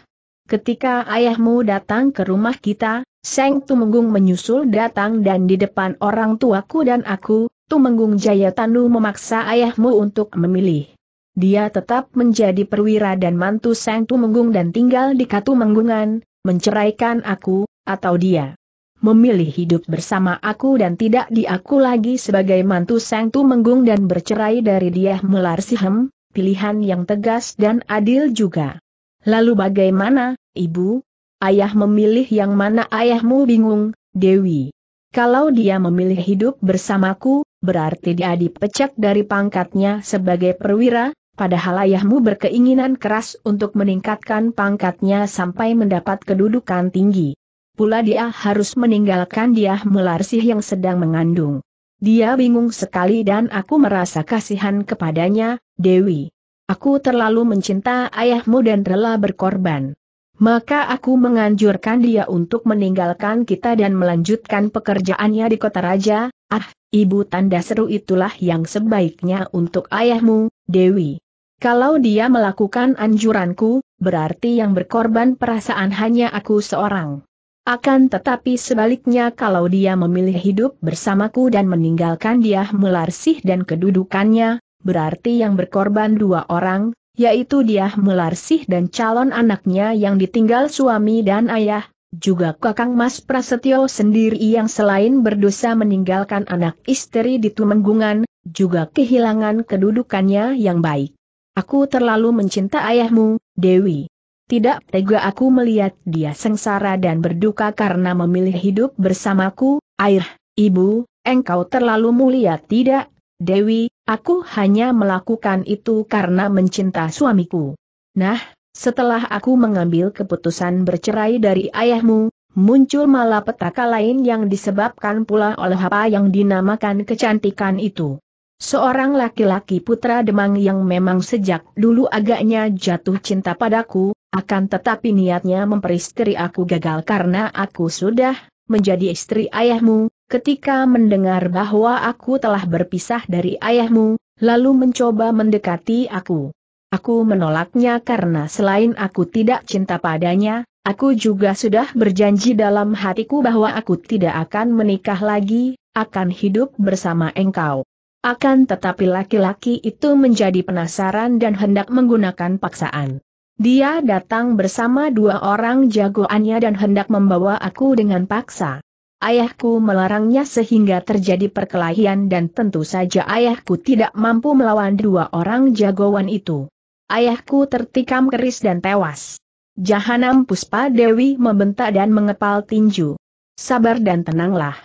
Ketika ayahmu datang ke rumah kita, Seng Tumenggung menyusul datang dan di depan orang tuaku dan aku, Tumenggung Jayatanu memaksa ayahmu untuk memilih. Dia tetap menjadi perwira dan mantu Seng Tumenggung dan tinggal di Katumenggungan, menceraikan aku, atau dia. Memilih hidup bersama aku dan tidak di aku lagi sebagai mantu Seng Tumenggung dan bercerai dari dia Melar Sihem, pilihan yang tegas dan adil juga. Lalu bagaimana, Ibu? Ayah memilih yang mana ayahmu bingung, Dewi. Kalau dia memilih hidup bersamaku, berarti dia dipecat dari pangkatnya sebagai perwira, padahal ayahmu berkeinginan keras untuk meningkatkan pangkatnya sampai mendapat kedudukan tinggi. Pula dia harus meninggalkan dia melarsih yang sedang mengandung. Dia bingung sekali dan aku merasa kasihan kepadanya, Dewi. Aku terlalu mencinta ayahmu dan rela berkorban. Maka aku menganjurkan dia untuk meninggalkan kita dan melanjutkan pekerjaannya di kota raja, ah, ibu tanda seru itulah yang sebaiknya untuk ayahmu, Dewi. Kalau dia melakukan anjuranku, berarti yang berkorban perasaan hanya aku seorang. Akan tetapi sebaliknya kalau dia memilih hidup bersamaku dan meninggalkan dia melarsih dan kedudukannya, berarti yang berkorban dua orang, yaitu dia Melarsih dan calon anaknya yang ditinggal suami dan ayah, juga Kakang Mas Prasetyo sendiri yang selain berdosa meninggalkan anak istri di Tumenggungan, juga kehilangan kedudukannya yang baik. Aku terlalu mencinta ayahmu, Dewi. Tidak tega aku melihat dia sengsara dan berduka karena memilih hidup bersamaku, air, ibu, engkau terlalu mulia tidak, Dewi, aku hanya melakukan itu karena mencinta suamiku. Nah, setelah aku mengambil keputusan bercerai dari ayahmu, muncul malapetaka lain yang disebabkan pula oleh apa yang dinamakan kecantikan itu. Seorang laki-laki putra Demang yang memang sejak dulu agaknya jatuh cinta padaku, akan tetapi niatnya memperistri aku gagal karena aku sudah menjadi istri ayahmu, ketika mendengar bahwa aku telah berpisah dari ayahmu, lalu mencoba mendekati aku. Aku menolaknya karena selain aku tidak cinta padanya, aku juga sudah berjanji dalam hatiku bahwa aku tidak akan menikah lagi, akan hidup bersama engkau. Akan tetapi laki-laki itu menjadi penasaran dan hendak menggunakan paksaan. Dia datang bersama dua orang jagoannya dan hendak membawa aku dengan paksa. Ayahku melarangnya sehingga terjadi perkelahian dan tentu saja ayahku tidak mampu melawan dua orang jagoan itu. Ayahku tertikam keris dan tewas. Jahanam Puspa Dewi membentak dan mengepal tinju. Sabar dan tenanglah.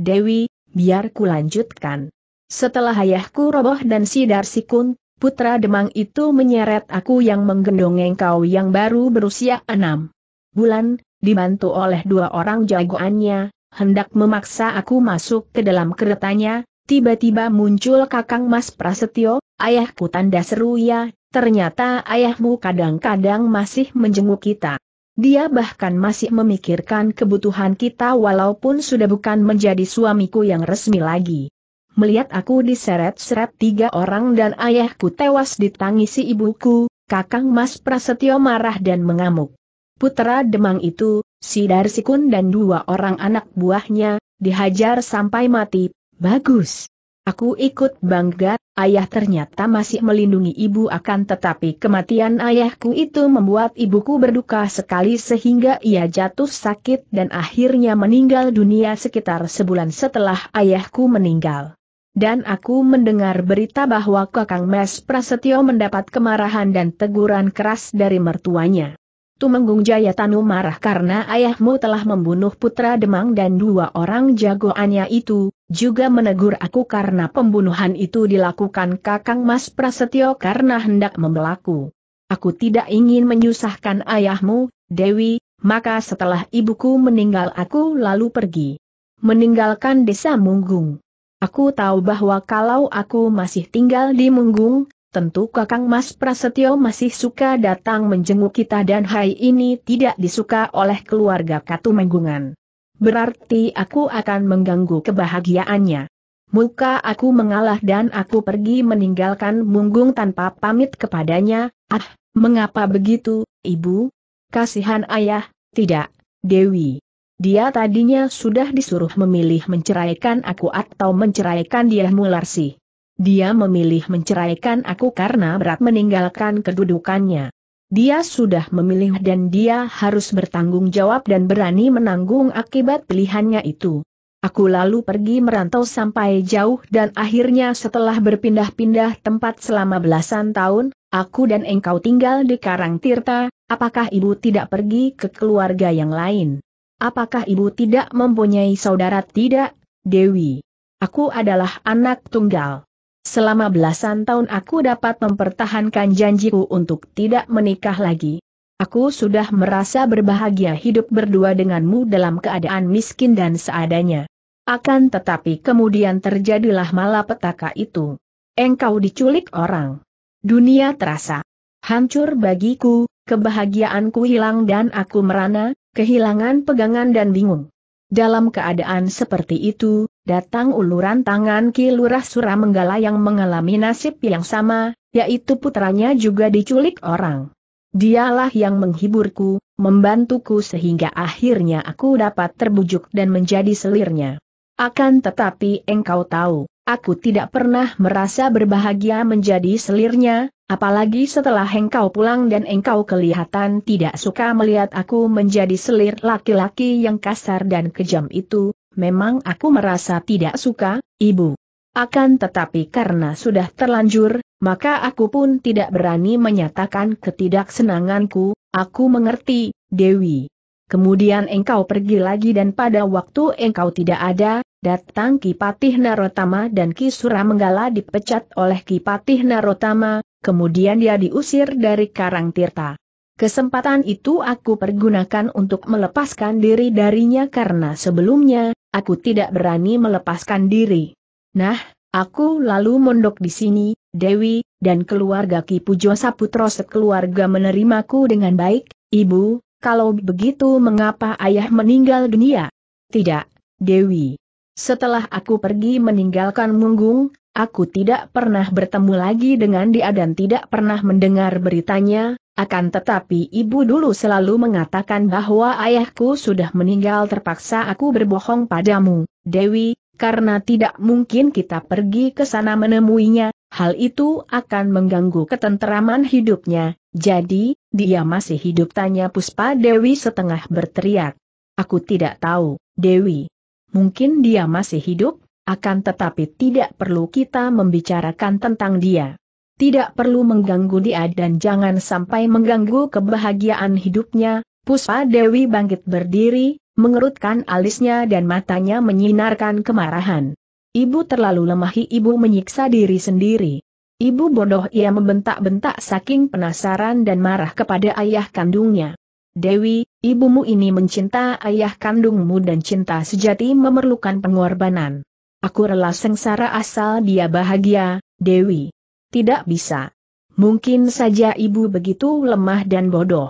Dewi, biar ku lanjutkan. Setelah ayahku roboh dan si Darsikun, putra Demang itu menyeret aku yang menggendong engkau yang baru berusia enam bulan, dibantu oleh dua orang jagoannya, hendak memaksa aku masuk ke dalam keretanya, tiba-tiba muncul kakang Mas Prasetyo, ayahku tanda seru ya, ternyata ayahmu kadang-kadang masih menjenguk kita. Dia bahkan masih memikirkan kebutuhan kita walaupun sudah bukan menjadi suamiku yang resmi lagi. Melihat aku diseret-seret tiga orang dan ayahku tewas ditangisi ibuku, kakang Mas Prasetyo marah dan mengamuk. Putra Demang itu, si Darsikun dan dua orang anak buahnya, dihajar sampai mati, bagus. Aku ikut bangga, ayah ternyata masih melindungi ibu akan tetapi kematian ayahku itu membuat ibuku berduka sekali sehingga ia jatuh sakit dan akhirnya meninggal dunia sekitar sebulan setelah ayahku meninggal. Dan aku mendengar berita bahwa Kakang Mes Prasetyo mendapat kemarahan dan teguran keras dari mertuanya. Tumenggung Jayatanu marah karena ayahmu telah membunuh putra Demang dan dua orang jagoannya itu, juga menegur aku karena pembunuhan itu dilakukan Kakang Mas Prasetyo karena hendak membelaku. Aku tidak ingin menyusahkan ayahmu, Dewi, maka setelah ibuku meninggal aku lalu pergi. Meninggalkan desa Munggung. Aku tahu bahwa kalau aku masih tinggal di Munggung, tentu Kakang Mas Prasetyo masih suka datang menjenguk kita dan hai ini tidak disuka oleh keluarga Katumenggungan. Berarti aku akan mengganggu kebahagiaannya. Muka aku mengalah dan aku pergi meninggalkan Munggung tanpa pamit kepadanya, ah, mengapa begitu, ibu? Kasihan ayah, tidak, Dewi. Dia tadinya sudah disuruh memilih menceraikan aku atau menceraikan dia Mularsi. Dia memilih menceraikan aku karena berat meninggalkan kedudukannya. Dia sudah memilih dan dia harus bertanggung jawab dan berani menanggung akibat pilihannya itu. Aku lalu pergi merantau sampai jauh dan akhirnya setelah berpindah-pindah tempat selama belasan tahun, aku dan engkau tinggal di Karang Tirta, apakah ibu tidak pergi ke keluarga yang lain? Apakah ibu tidak mempunyai saudara? Tidak, Dewi. Aku adalah anak tunggal. Selama belasan tahun aku dapat mempertahankan janjiku untuk tidak menikah lagi. Aku sudah merasa berbahagia hidup berdua denganmu dalam keadaan miskin dan seadanya. Akan tetapi kemudian terjadilah malapetaka itu. Engkau diculik orang. Dunia terasa hancur bagiku, kebahagiaanku hilang dan aku merana, kehilangan pegangan dan bingung. Dalam keadaan seperti itu, datang uluran tangan Ki Lurah Menggala yang mengalami nasib yang sama, yaitu putranya juga diculik orang. Dialah yang menghiburku, membantuku sehingga akhirnya aku dapat terbujuk dan menjadi selirnya. Akan tetapi engkau tahu, aku tidak pernah merasa berbahagia menjadi selirnya, Apalagi setelah engkau pulang dan engkau kelihatan tidak suka melihat aku menjadi selir laki-laki yang kasar dan kejam itu, memang aku merasa tidak suka, ibu. Akan tetapi karena sudah terlanjur, maka aku pun tidak berani menyatakan ketidaksenanganku, aku mengerti, Dewi. Kemudian engkau pergi lagi dan pada waktu engkau tidak ada, datang Kipatih Narotama dan Kisura Menggala dipecat oleh Kipatih Narotama, kemudian dia diusir dari Karang Tirta. Kesempatan itu aku pergunakan untuk melepaskan diri darinya karena sebelumnya, aku tidak berani melepaskan diri. Nah, aku lalu mondok di sini, Dewi, dan keluarga Ki Pujo Saputro sekeluarga menerimaku dengan baik, Ibu, kalau begitu mengapa ayah meninggal dunia? Tidak, Dewi. Setelah aku pergi meninggalkan Munggung, Aku tidak pernah bertemu lagi dengan dia dan tidak pernah mendengar beritanya, akan tetapi ibu dulu selalu mengatakan bahwa ayahku sudah meninggal terpaksa aku berbohong padamu, Dewi, karena tidak mungkin kita pergi ke sana menemuinya, hal itu akan mengganggu ketenteraman hidupnya, jadi, dia masih hidup tanya Puspa Dewi setengah berteriak. Aku tidak tahu, Dewi. Mungkin dia masih hidup, akan tetapi tidak perlu kita membicarakan tentang dia. Tidak perlu mengganggu dia dan jangan sampai mengganggu kebahagiaan hidupnya, Puspa Dewi bangkit berdiri, mengerutkan alisnya dan matanya menyinarkan kemarahan. Ibu terlalu lemah, ibu menyiksa diri sendiri. Ibu bodoh ia membentak-bentak saking penasaran dan marah kepada ayah kandungnya. Dewi, ibumu ini mencinta ayah kandungmu dan cinta sejati memerlukan pengorbanan. Aku rela sengsara asal dia bahagia, Dewi. Tidak bisa. Mungkin saja ibu begitu lemah dan bodoh.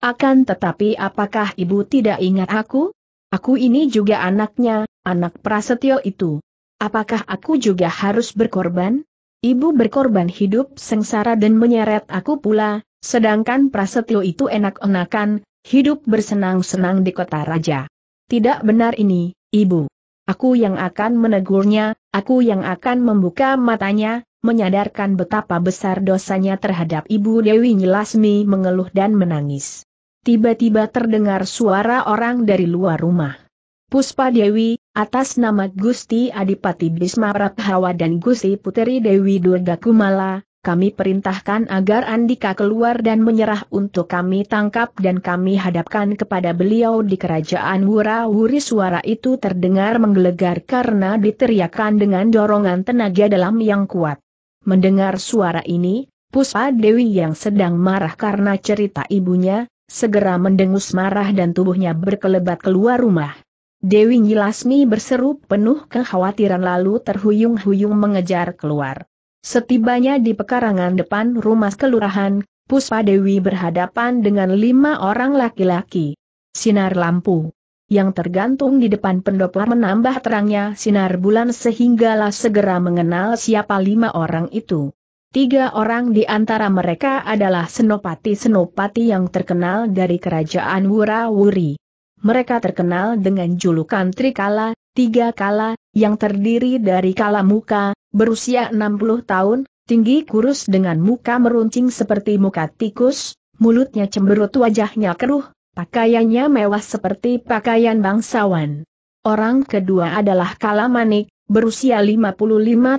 Akan tetapi apakah ibu tidak ingat aku? Aku ini juga anaknya, anak prasetyo itu. Apakah aku juga harus berkorban? Ibu berkorban hidup sengsara dan menyeret aku pula, sedangkan prasetyo itu enak-enakan, hidup bersenang-senang di kota raja. Tidak benar ini, ibu. Aku yang akan menegurnya, aku yang akan membuka matanya, menyadarkan betapa besar dosanya terhadap Ibu Dewi Nyilasmi mengeluh dan menangis. Tiba-tiba terdengar suara orang dari luar rumah. Puspa Dewi, atas nama Gusti Adipati Bisma Rathawa dan Gusti Puteri Dewi Durga Kumala, kami perintahkan agar Andika keluar dan menyerah untuk kami tangkap dan kami hadapkan kepada beliau di kerajaan Wura-wuri suara itu terdengar menggelegar karena diteriakkan dengan dorongan tenaga dalam yang kuat. Mendengar suara ini, Puspa Dewi yang sedang marah karena cerita ibunya, segera mendengus marah dan tubuhnya berkelebat keluar rumah. Dewi Nyilasmi berseru penuh kekhawatiran lalu terhuyung-huyung mengejar keluar. Setibanya di pekarangan depan rumah kelurahan, Puspa Dewi berhadapan dengan lima orang laki-laki. Sinar lampu yang tergantung di depan pendopo menambah terangnya sinar bulan sehinggalah segera mengenal siapa lima orang itu. Tiga orang di antara mereka adalah Senopati-Senopati yang terkenal dari kerajaan Wurawuri. Mereka terkenal dengan julukan Trikala, Tiga Kala, yang terdiri dari Kala Muka, berusia 60 tahun, tinggi kurus dengan muka meruncing seperti muka tikus, mulutnya cemberut wajahnya keruh, pakaiannya mewah seperti pakaian bangsawan. Orang kedua adalah Kala Manik, berusia 55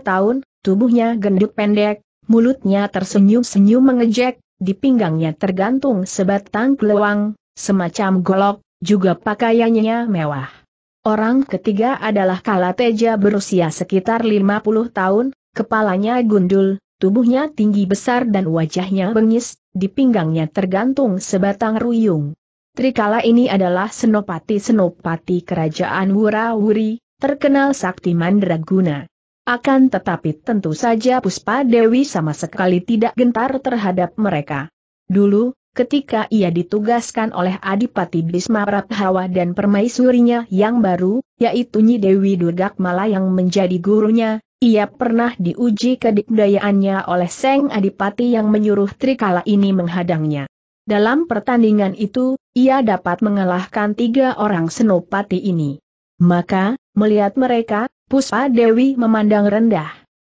tahun, tubuhnya gendut pendek, mulutnya tersenyum-senyum mengejek, di pinggangnya tergantung sebatang kelewang, semacam golok, juga pakaiannya mewah. Orang ketiga adalah Kalateja berusia sekitar 50 tahun, kepalanya gundul, tubuhnya tinggi besar dan wajahnya bengis, di pinggangnya tergantung sebatang ruyung. Trikala ini adalah senopati-senopati kerajaan Wurawuri, terkenal sakti mandraguna. Akan tetapi tentu saja Puspa Dewi sama sekali tidak gentar terhadap mereka. Dulu, ketika ia ditugaskan oleh Adipati Bisma Prathawa dan permaisurinya yang baru, yaitu Nyi Dewi Durgakmala yang menjadi gurunya, ia pernah diuji kedikdayaannya oleh Seng Adipati yang menyuruh Trikala ini menghadangnya. Dalam pertandingan itu, ia dapat mengalahkan tiga orang senopati ini. Maka, melihat mereka, Puspa Dewi memandang rendah.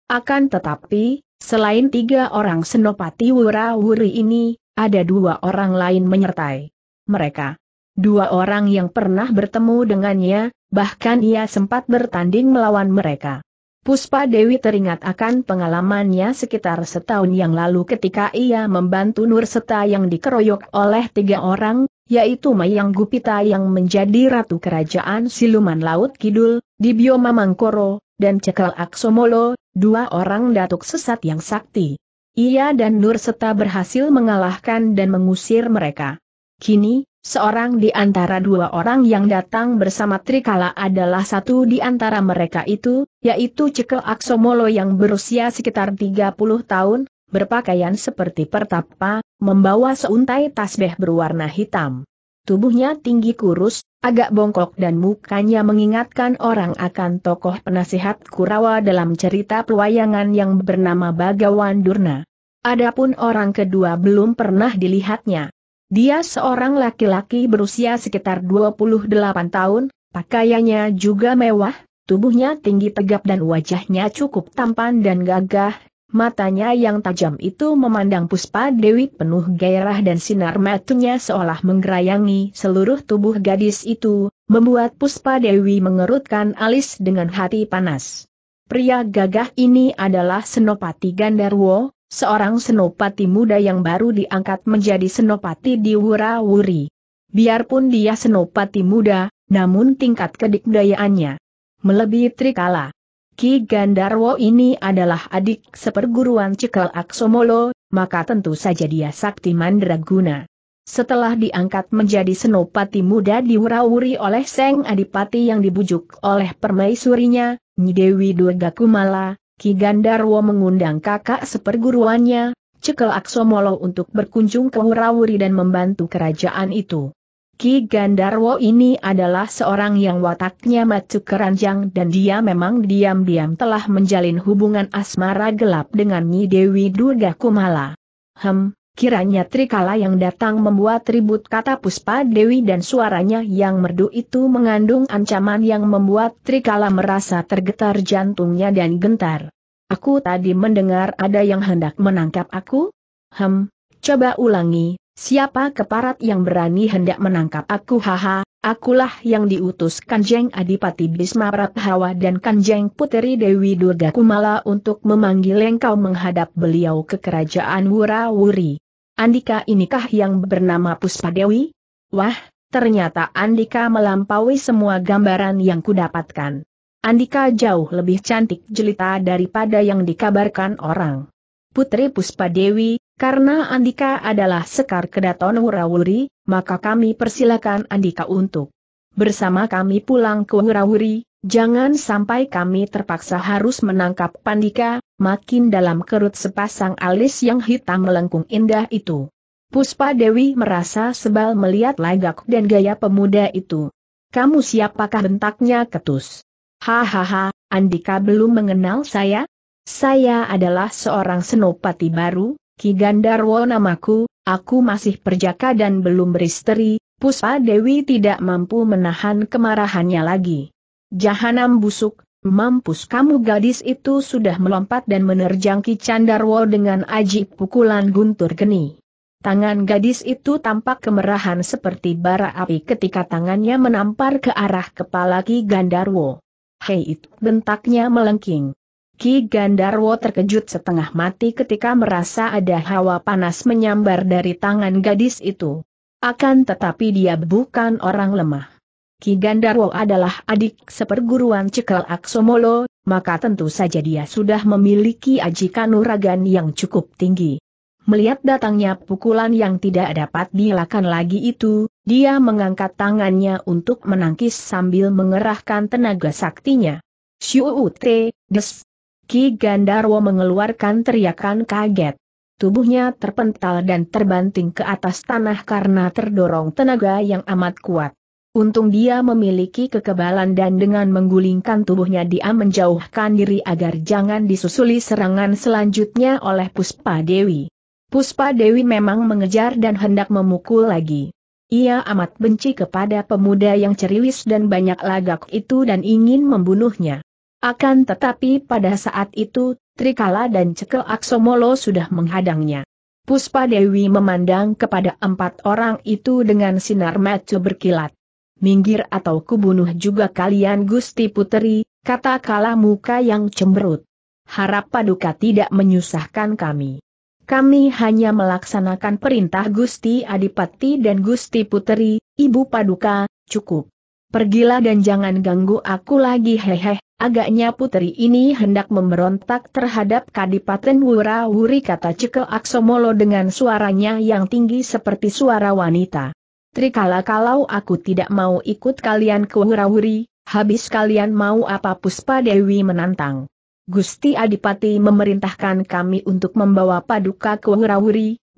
Akan tetapi, selain tiga orang senopati wura-wuri ini, ada dua orang lain menyertai mereka. Dua orang yang pernah bertemu dengannya, bahkan ia sempat bertanding melawan mereka. Puspa Dewi teringat akan pengalamannya sekitar setahun yang lalu ketika ia membantu Nur Seta yang dikeroyok oleh tiga orang, yaitu Mayang Gupita yang menjadi ratu kerajaan siluman Laut Kidul, di Bioma Mangkoro, dan Cekal Aksomolo, dua orang datuk sesat yang sakti. Ia dan Nur serta berhasil mengalahkan dan mengusir mereka. Kini, seorang di antara dua orang yang datang bersama Trikala adalah satu di antara mereka itu, yaitu Cekel Aksomolo yang berusia sekitar 30 tahun, berpakaian seperti pertapa, membawa seuntai tasbih berwarna hitam. Tubuhnya tinggi kurus, agak bongkok dan mukanya mengingatkan orang akan tokoh penasihat Kurawa dalam cerita pewayangan yang bernama Bagawan Durna. Adapun orang kedua belum pernah dilihatnya. Dia seorang laki-laki berusia sekitar 28 tahun, pakaiannya juga mewah, tubuhnya tinggi tegap dan wajahnya cukup tampan dan gagah, Matanya yang tajam itu memandang Puspa Dewi penuh gairah dan sinar matanya seolah menggerayangi seluruh tubuh gadis itu, membuat Puspa Dewi mengerutkan alis dengan hati panas. Pria gagah ini adalah Senopati Gandarwo, seorang senopati muda yang baru diangkat menjadi senopati di Wurawuri. Biarpun dia senopati muda, namun tingkat kedikdayaannya melebihi Trikala. Ki Gandarwo ini adalah adik seperguruan Cikal Aksomolo, maka tentu saja dia sakti mandraguna. Setelah diangkat menjadi senopati muda diwurawuri oleh Seng Adipati yang dibujuk oleh permaisurinya, Nyidewi Durga Kumala, Ki Gandarwo mengundang kakak seperguruannya, Cekel Aksomolo untuk berkunjung ke Wurawuri dan membantu kerajaan itu. Ki Gandarwo ini adalah seorang yang wataknya macu keranjang dan dia memang diam-diam telah menjalin hubungan asmara gelap dengan Nyi Dewi Durga Kumala. Hem, kiranya Trikala yang datang membuat ribut kata Puspa Dewi dan suaranya yang merdu itu mengandung ancaman yang membuat Trikala merasa tergetar jantungnya dan gentar. Aku tadi mendengar ada yang hendak menangkap aku? Hem, coba ulangi, Siapa keparat yang berani hendak menangkap aku haha, akulah yang diutus Kanjeng Adipati Bisma Prathawa dan Kanjeng Puteri Dewi Durga Kumala untuk memanggil engkau menghadap beliau ke kerajaan Wurawuri. Andika inikah yang bernama Puspadewi? Wah, ternyata Andika melampaui semua gambaran yang kudapatkan. Andika jauh lebih cantik jelita daripada yang dikabarkan orang. Putri Puspadewi, karena Andika adalah sekar kedaton Wurawuri, maka kami persilakan Andika untuk bersama kami pulang ke Wurawuri, jangan sampai kami terpaksa harus menangkap Pandika, makin dalam kerut sepasang alis yang hitam melengkung indah itu. Puspa Dewi merasa sebal melihat lagak dan gaya pemuda itu. Kamu siapakah bentaknya ketus? Hahaha, Andika belum mengenal saya? Saya adalah seorang senopati baru, Ki Gandarwo namaku, aku masih perjaka dan belum beristri, Puspa Dewi tidak mampu menahan kemarahannya lagi. Jahanam busuk, mampus kamu gadis itu sudah melompat dan menerjang Ki Candarwo dengan aji pukulan guntur geni. Tangan gadis itu tampak kemerahan seperti bara api ketika tangannya menampar ke arah kepala Ki Gandarwo. Hei itu bentaknya melengking. Ki Gandarwo terkejut setengah mati ketika merasa ada hawa panas menyambar dari tangan gadis itu. Akan tetapi dia bukan orang lemah. Ki Gandarwo adalah adik seperguruan Cekal Aksomolo, maka tentu saja dia sudah memiliki aji kanuragan yang cukup tinggi. Melihat datangnya pukulan yang tidak dapat dilakukan lagi itu, dia mengangkat tangannya untuk menangkis sambil mengerahkan tenaga saktinya. Xiu Des, Ki Gandarwo mengeluarkan teriakan kaget. Tubuhnya terpental dan terbanting ke atas tanah karena terdorong tenaga yang amat kuat. Untung dia memiliki kekebalan dan dengan menggulingkan tubuhnya dia menjauhkan diri agar jangan disusuli serangan selanjutnya oleh Puspa Dewi. Puspa Dewi memang mengejar dan hendak memukul lagi. Ia amat benci kepada pemuda yang ceriwis dan banyak lagak itu dan ingin membunuhnya. Akan tetapi pada saat itu, Trikala dan Cekel Aksomolo sudah menghadangnya. Puspa Dewi memandang kepada empat orang itu dengan sinar mata berkilat. Minggir atau kubunuh juga kalian Gusti Puteri, kata kala muka yang cemberut. Harap paduka tidak menyusahkan kami. Kami hanya melaksanakan perintah Gusti Adipati dan Gusti Puteri, Ibu Paduka, cukup. Pergilah dan jangan ganggu aku lagi hehe. Agaknya putri ini hendak memberontak terhadap Kadipaten Wura-wuri kata Ceke Aksomolo dengan suaranya yang tinggi seperti suara wanita. Trikala kalau aku tidak mau ikut kalian ke wura habis kalian mau apa Puspa Dewi menantang. Gusti Adipati memerintahkan kami untuk membawa paduka ke wura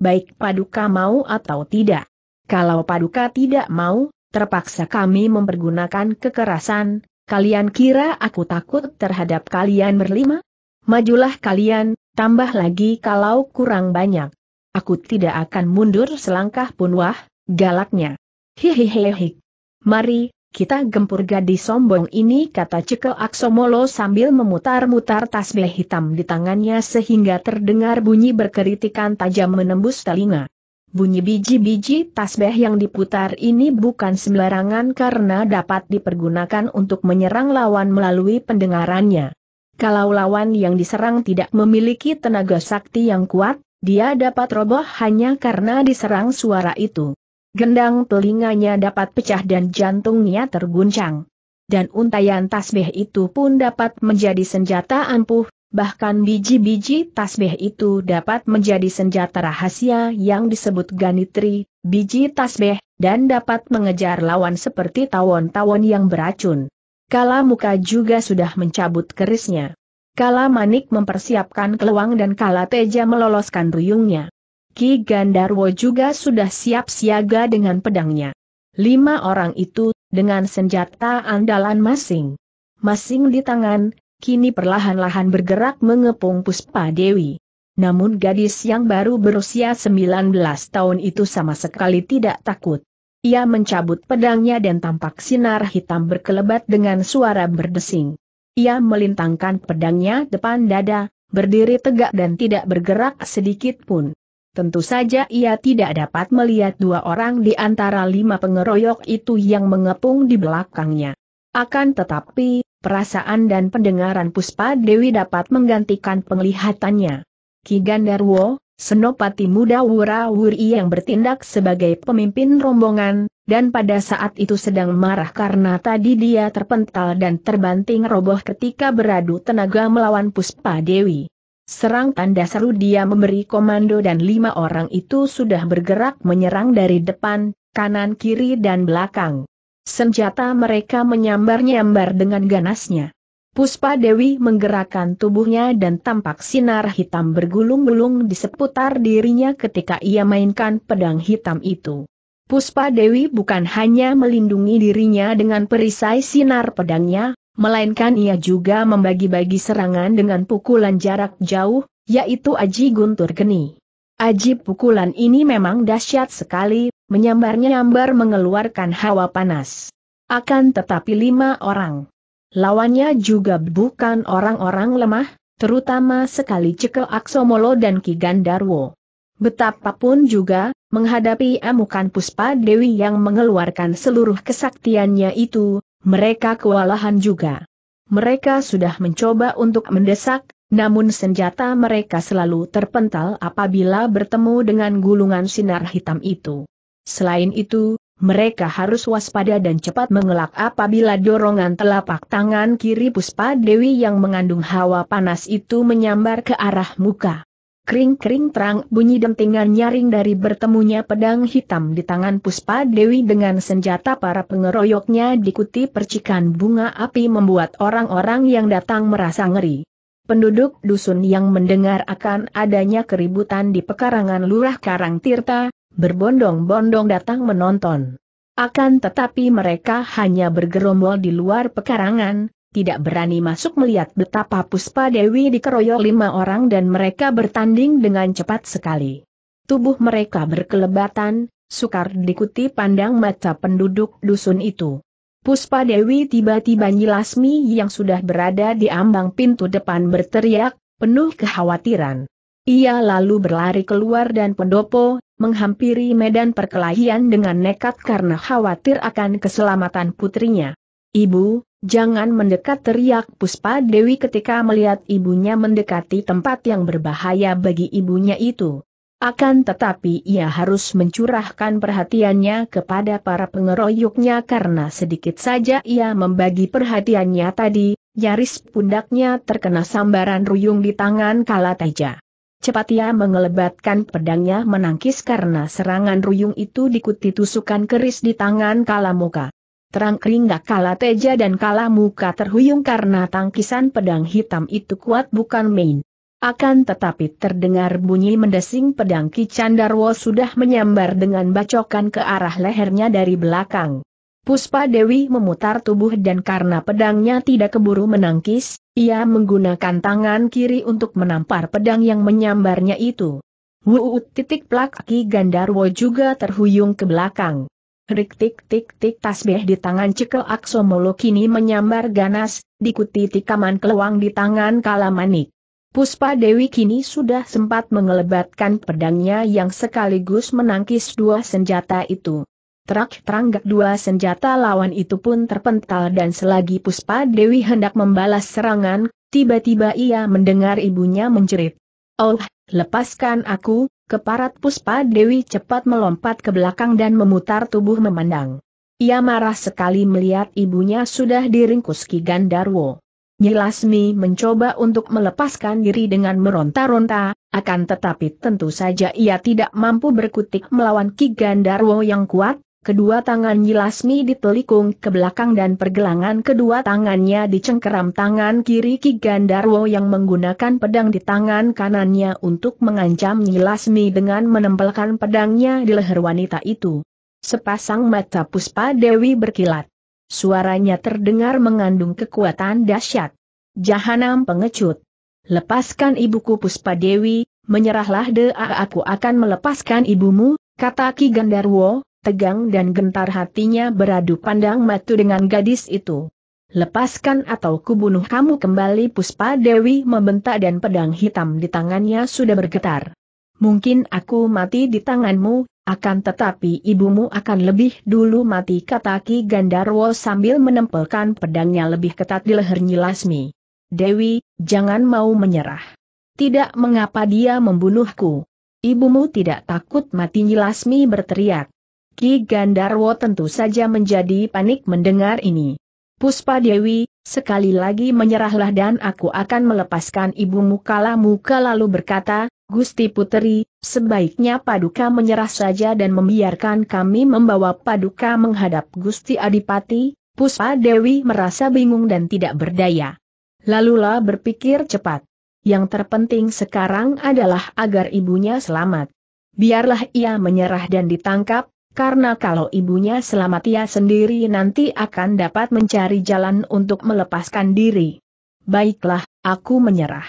baik paduka mau atau tidak. Kalau paduka tidak mau, terpaksa kami mempergunakan kekerasan, Kalian kira aku takut terhadap kalian berlima? Majulah kalian, tambah lagi kalau kurang banyak. Aku tidak akan mundur selangkah pun wah, galaknya. Hihihihi. Mari, kita gempur gadis sombong ini kata Ceko Aksomolo sambil memutar-mutar tasbih hitam di tangannya sehingga terdengar bunyi berkeritikan tajam menembus telinga. Bunyi biji-biji tasbih yang diputar ini bukan sembarangan karena dapat dipergunakan untuk menyerang lawan melalui pendengarannya. Kalau lawan yang diserang tidak memiliki tenaga sakti yang kuat, dia dapat roboh hanya karena diserang suara itu. Gendang telinganya dapat pecah dan jantungnya terguncang. Dan untayan tasbih itu pun dapat menjadi senjata ampuh, Bahkan biji-biji tasbih itu dapat menjadi senjata rahasia yang disebut ganitri, biji tasbih, dan dapat mengejar lawan seperti tawon-tawon yang beracun. Kala muka juga sudah mencabut kerisnya. Kala manik mempersiapkan keluang dan kala teja meloloskan duyungnya. Ki Gandarwo juga sudah siap siaga dengan pedangnya. Lima orang itu, dengan senjata andalan masing. Masing di tangan, kini perlahan-lahan bergerak mengepung Puspa Dewi. Namun gadis yang baru berusia 19 tahun itu sama sekali tidak takut. Ia mencabut pedangnya dan tampak sinar hitam berkelebat dengan suara berdesing. Ia melintangkan pedangnya depan dada, berdiri tegak dan tidak bergerak sedikit pun. Tentu saja ia tidak dapat melihat dua orang di antara lima pengeroyok itu yang mengepung di belakangnya. Akan tetapi, perasaan dan pendengaran Puspa Dewi dapat menggantikan penglihatannya. Ki Gandarwo, Senopati muda Wura-wuri yang bertindak sebagai pemimpin rombongan, dan pada saat itu sedang marah karena tadi dia terpental dan terbanting roboh ketika beradu tenaga melawan Puspa Dewi. Serang tanda seru dia memberi komando dan lima orang itu sudah bergerak menyerang dari depan, kanan kiri dan belakang. Senjata mereka menyambar-nyambar dengan ganasnya. Puspa Dewi menggerakkan tubuhnya dan tampak sinar hitam bergulung-gulung di seputar dirinya ketika ia mainkan pedang hitam itu. Puspa Dewi bukan hanya melindungi dirinya dengan perisai sinar pedangnya, melainkan ia juga membagi-bagi serangan dengan pukulan jarak jauh, yaitu Aji Guntur Geni. Aji pukulan ini memang dahsyat sekali, menyambar-nyambar mengeluarkan hawa panas. Akan tetapi lima orang. Lawannya juga bukan orang-orang lemah, terutama sekali Ceke Aksomolo dan Ki Gandarwo. Betapapun juga, menghadapi amukan Puspa Dewi yang mengeluarkan seluruh kesaktiannya itu, mereka kewalahan juga. Mereka sudah mencoba untuk mendesak, namun senjata mereka selalu terpental apabila bertemu dengan gulungan sinar hitam itu. Selain itu, mereka harus waspada dan cepat mengelak apabila dorongan telapak tangan kiri Puspa Dewi yang mengandung hawa panas itu menyambar ke arah muka. Kring-kring terang bunyi dentingan nyaring dari bertemunya pedang hitam di tangan Puspa Dewi dengan senjata para pengeroyoknya diikuti percikan bunga api membuat orang-orang yang datang merasa ngeri. Penduduk dusun yang mendengar akan adanya keributan di pekarangan Lurah Karang Tirta, berbondong-bondong datang menonton. Akan tetapi mereka hanya bergerombol di luar pekarangan, tidak berani masuk melihat betapa Puspa Dewi dikeroyok lima orang dan mereka bertanding dengan cepat sekali. Tubuh mereka berkelebatan, sukar diikuti pandang mata penduduk dusun itu. Puspa Dewi tiba-tiba nyilasmi yang sudah berada di ambang pintu depan berteriak, penuh kekhawatiran. Ia lalu berlari keluar dan pendopo, menghampiri medan perkelahian dengan nekat karena khawatir akan keselamatan putrinya. Ibu, jangan mendekat teriak Puspa Dewi ketika melihat ibunya mendekati tempat yang berbahaya bagi ibunya itu. Akan tetapi ia harus mencurahkan perhatiannya kepada para pengeroyoknya karena sedikit saja ia membagi perhatiannya tadi, nyaris pundaknya terkena sambaran ruyung di tangan Kalateja. Cepat ia mengelebatkan pedangnya menangkis karena serangan ruyung itu diikuti tusukan keris di tangan Kalamuka. Terang keringgak kala teja dan kala muka terhuyung karena tangkisan pedang hitam itu kuat bukan main. Akan tetapi terdengar bunyi mendesing pedang Kicandarwo sudah menyambar dengan bacokan ke arah lehernya dari belakang. Puspa Dewi memutar tubuh dan karena pedangnya tidak keburu menangkis, ia menggunakan tangan kiri untuk menampar pedang yang menyambarnya itu. Wuut titik plak Aki Gandarwo juga terhuyung ke belakang. Rik tik tik tik tasbih di tangan cekel Aksomolo kini menyambar ganas, dikuti tikaman keluang di tangan kalamanik. Puspa Dewi kini sudah sempat mengelebatkan pedangnya yang sekaligus menangkis dua senjata itu. Terak-teranggak dua senjata lawan itu pun terpental dan selagi Puspa Dewi hendak membalas serangan, tiba-tiba ia mendengar ibunya menjerit. Oh, lepaskan aku, keparat Puspa Dewi cepat melompat ke belakang dan memutar tubuh memandang. Ia marah sekali melihat ibunya sudah diringkus Ki Gandarwo. Nyilasmi mencoba untuk melepaskan diri dengan meronta-ronta, akan tetapi tentu saja ia tidak mampu berkutik melawan Ki Gandarwo yang kuat, Kedua tangan Yilasmi ditelikung ke belakang dan pergelangan kedua tangannya dicengkeram tangan kiri Ki Gandarwo yang menggunakan pedang di tangan kanannya untuk mengancam Yilasmi dengan menempelkan pedangnya di leher wanita itu. Sepasang mata puspa Dewi berkilat. Suaranya terdengar mengandung kekuatan dahsyat. Jahanam pengecut. Lepaskan ibuku puspa Dewi, menyerahlah deh aku akan melepaskan ibumu, kata Ki Gandarwo, tegang dan gentar hatinya beradu pandang matu dengan gadis itu. Lepaskan atau kubunuh kamu kembali Puspa Dewi membentak dan pedang hitam di tangannya sudah bergetar. Mungkin aku mati di tanganmu, akan tetapi ibumu akan lebih dulu mati kata Ki Gandarwo sambil menempelkan pedangnya lebih ketat di leher Lasmi. Dewi, jangan mau menyerah. Tidak mengapa dia membunuhku. Ibumu tidak takut mati Lasmi berteriak. Ki Gandarwo tentu saja menjadi panik mendengar ini. Puspa Dewi, sekali lagi menyerahlah dan aku akan melepaskan ibumu kala muka lalu berkata, Gusti Puteri, sebaiknya Paduka menyerah saja dan membiarkan kami membawa Paduka menghadap Gusti Adipati, Puspa Dewi merasa bingung dan tidak berdaya. Lalulah berpikir cepat. Yang terpenting sekarang adalah agar ibunya selamat. Biarlah ia menyerah dan ditangkap, karena kalau ibunya selamat ia sendiri nanti akan dapat mencari jalan untuk melepaskan diri. Baiklah, aku menyerah.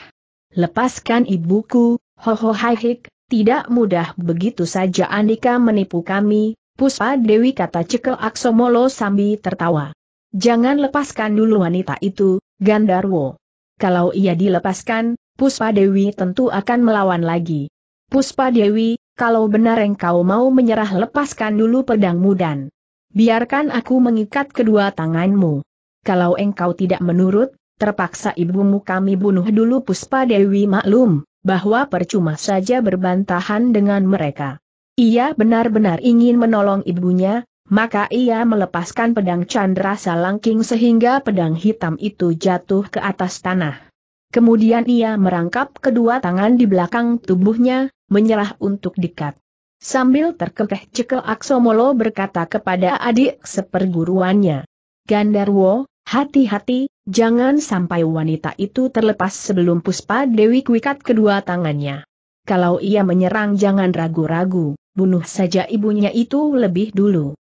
Lepaskan ibuku, hoho haik, tidak mudah begitu saja Andika menipu kami, Puspa Dewi kata Cekel Aksomolo sambil tertawa. Jangan lepaskan dulu wanita itu, Gandarwo. Kalau ia dilepaskan, Puspa Dewi tentu akan melawan lagi. Puspa Dewi, kalau benar engkau mau menyerah lepaskan dulu pedangmu dan biarkan aku mengikat kedua tanganmu. Kalau engkau tidak menurut, terpaksa ibumu kami bunuh dulu Puspa Dewi maklum, bahwa percuma saja berbantahan dengan mereka. Ia benar-benar ingin menolong ibunya, maka ia melepaskan pedang Chandra Salangking sehingga pedang hitam itu jatuh ke atas tanah. Kemudian ia merangkap kedua tangan di belakang tubuhnya, menyerah untuk dekat. Sambil terkekeh cekel Aksomolo berkata kepada adik seperguruannya. Gandarwo, hati-hati, jangan sampai wanita itu terlepas sebelum Puspa Dewi kuikat kedua tangannya. Kalau ia menyerang jangan ragu-ragu, bunuh saja ibunya itu lebih dulu.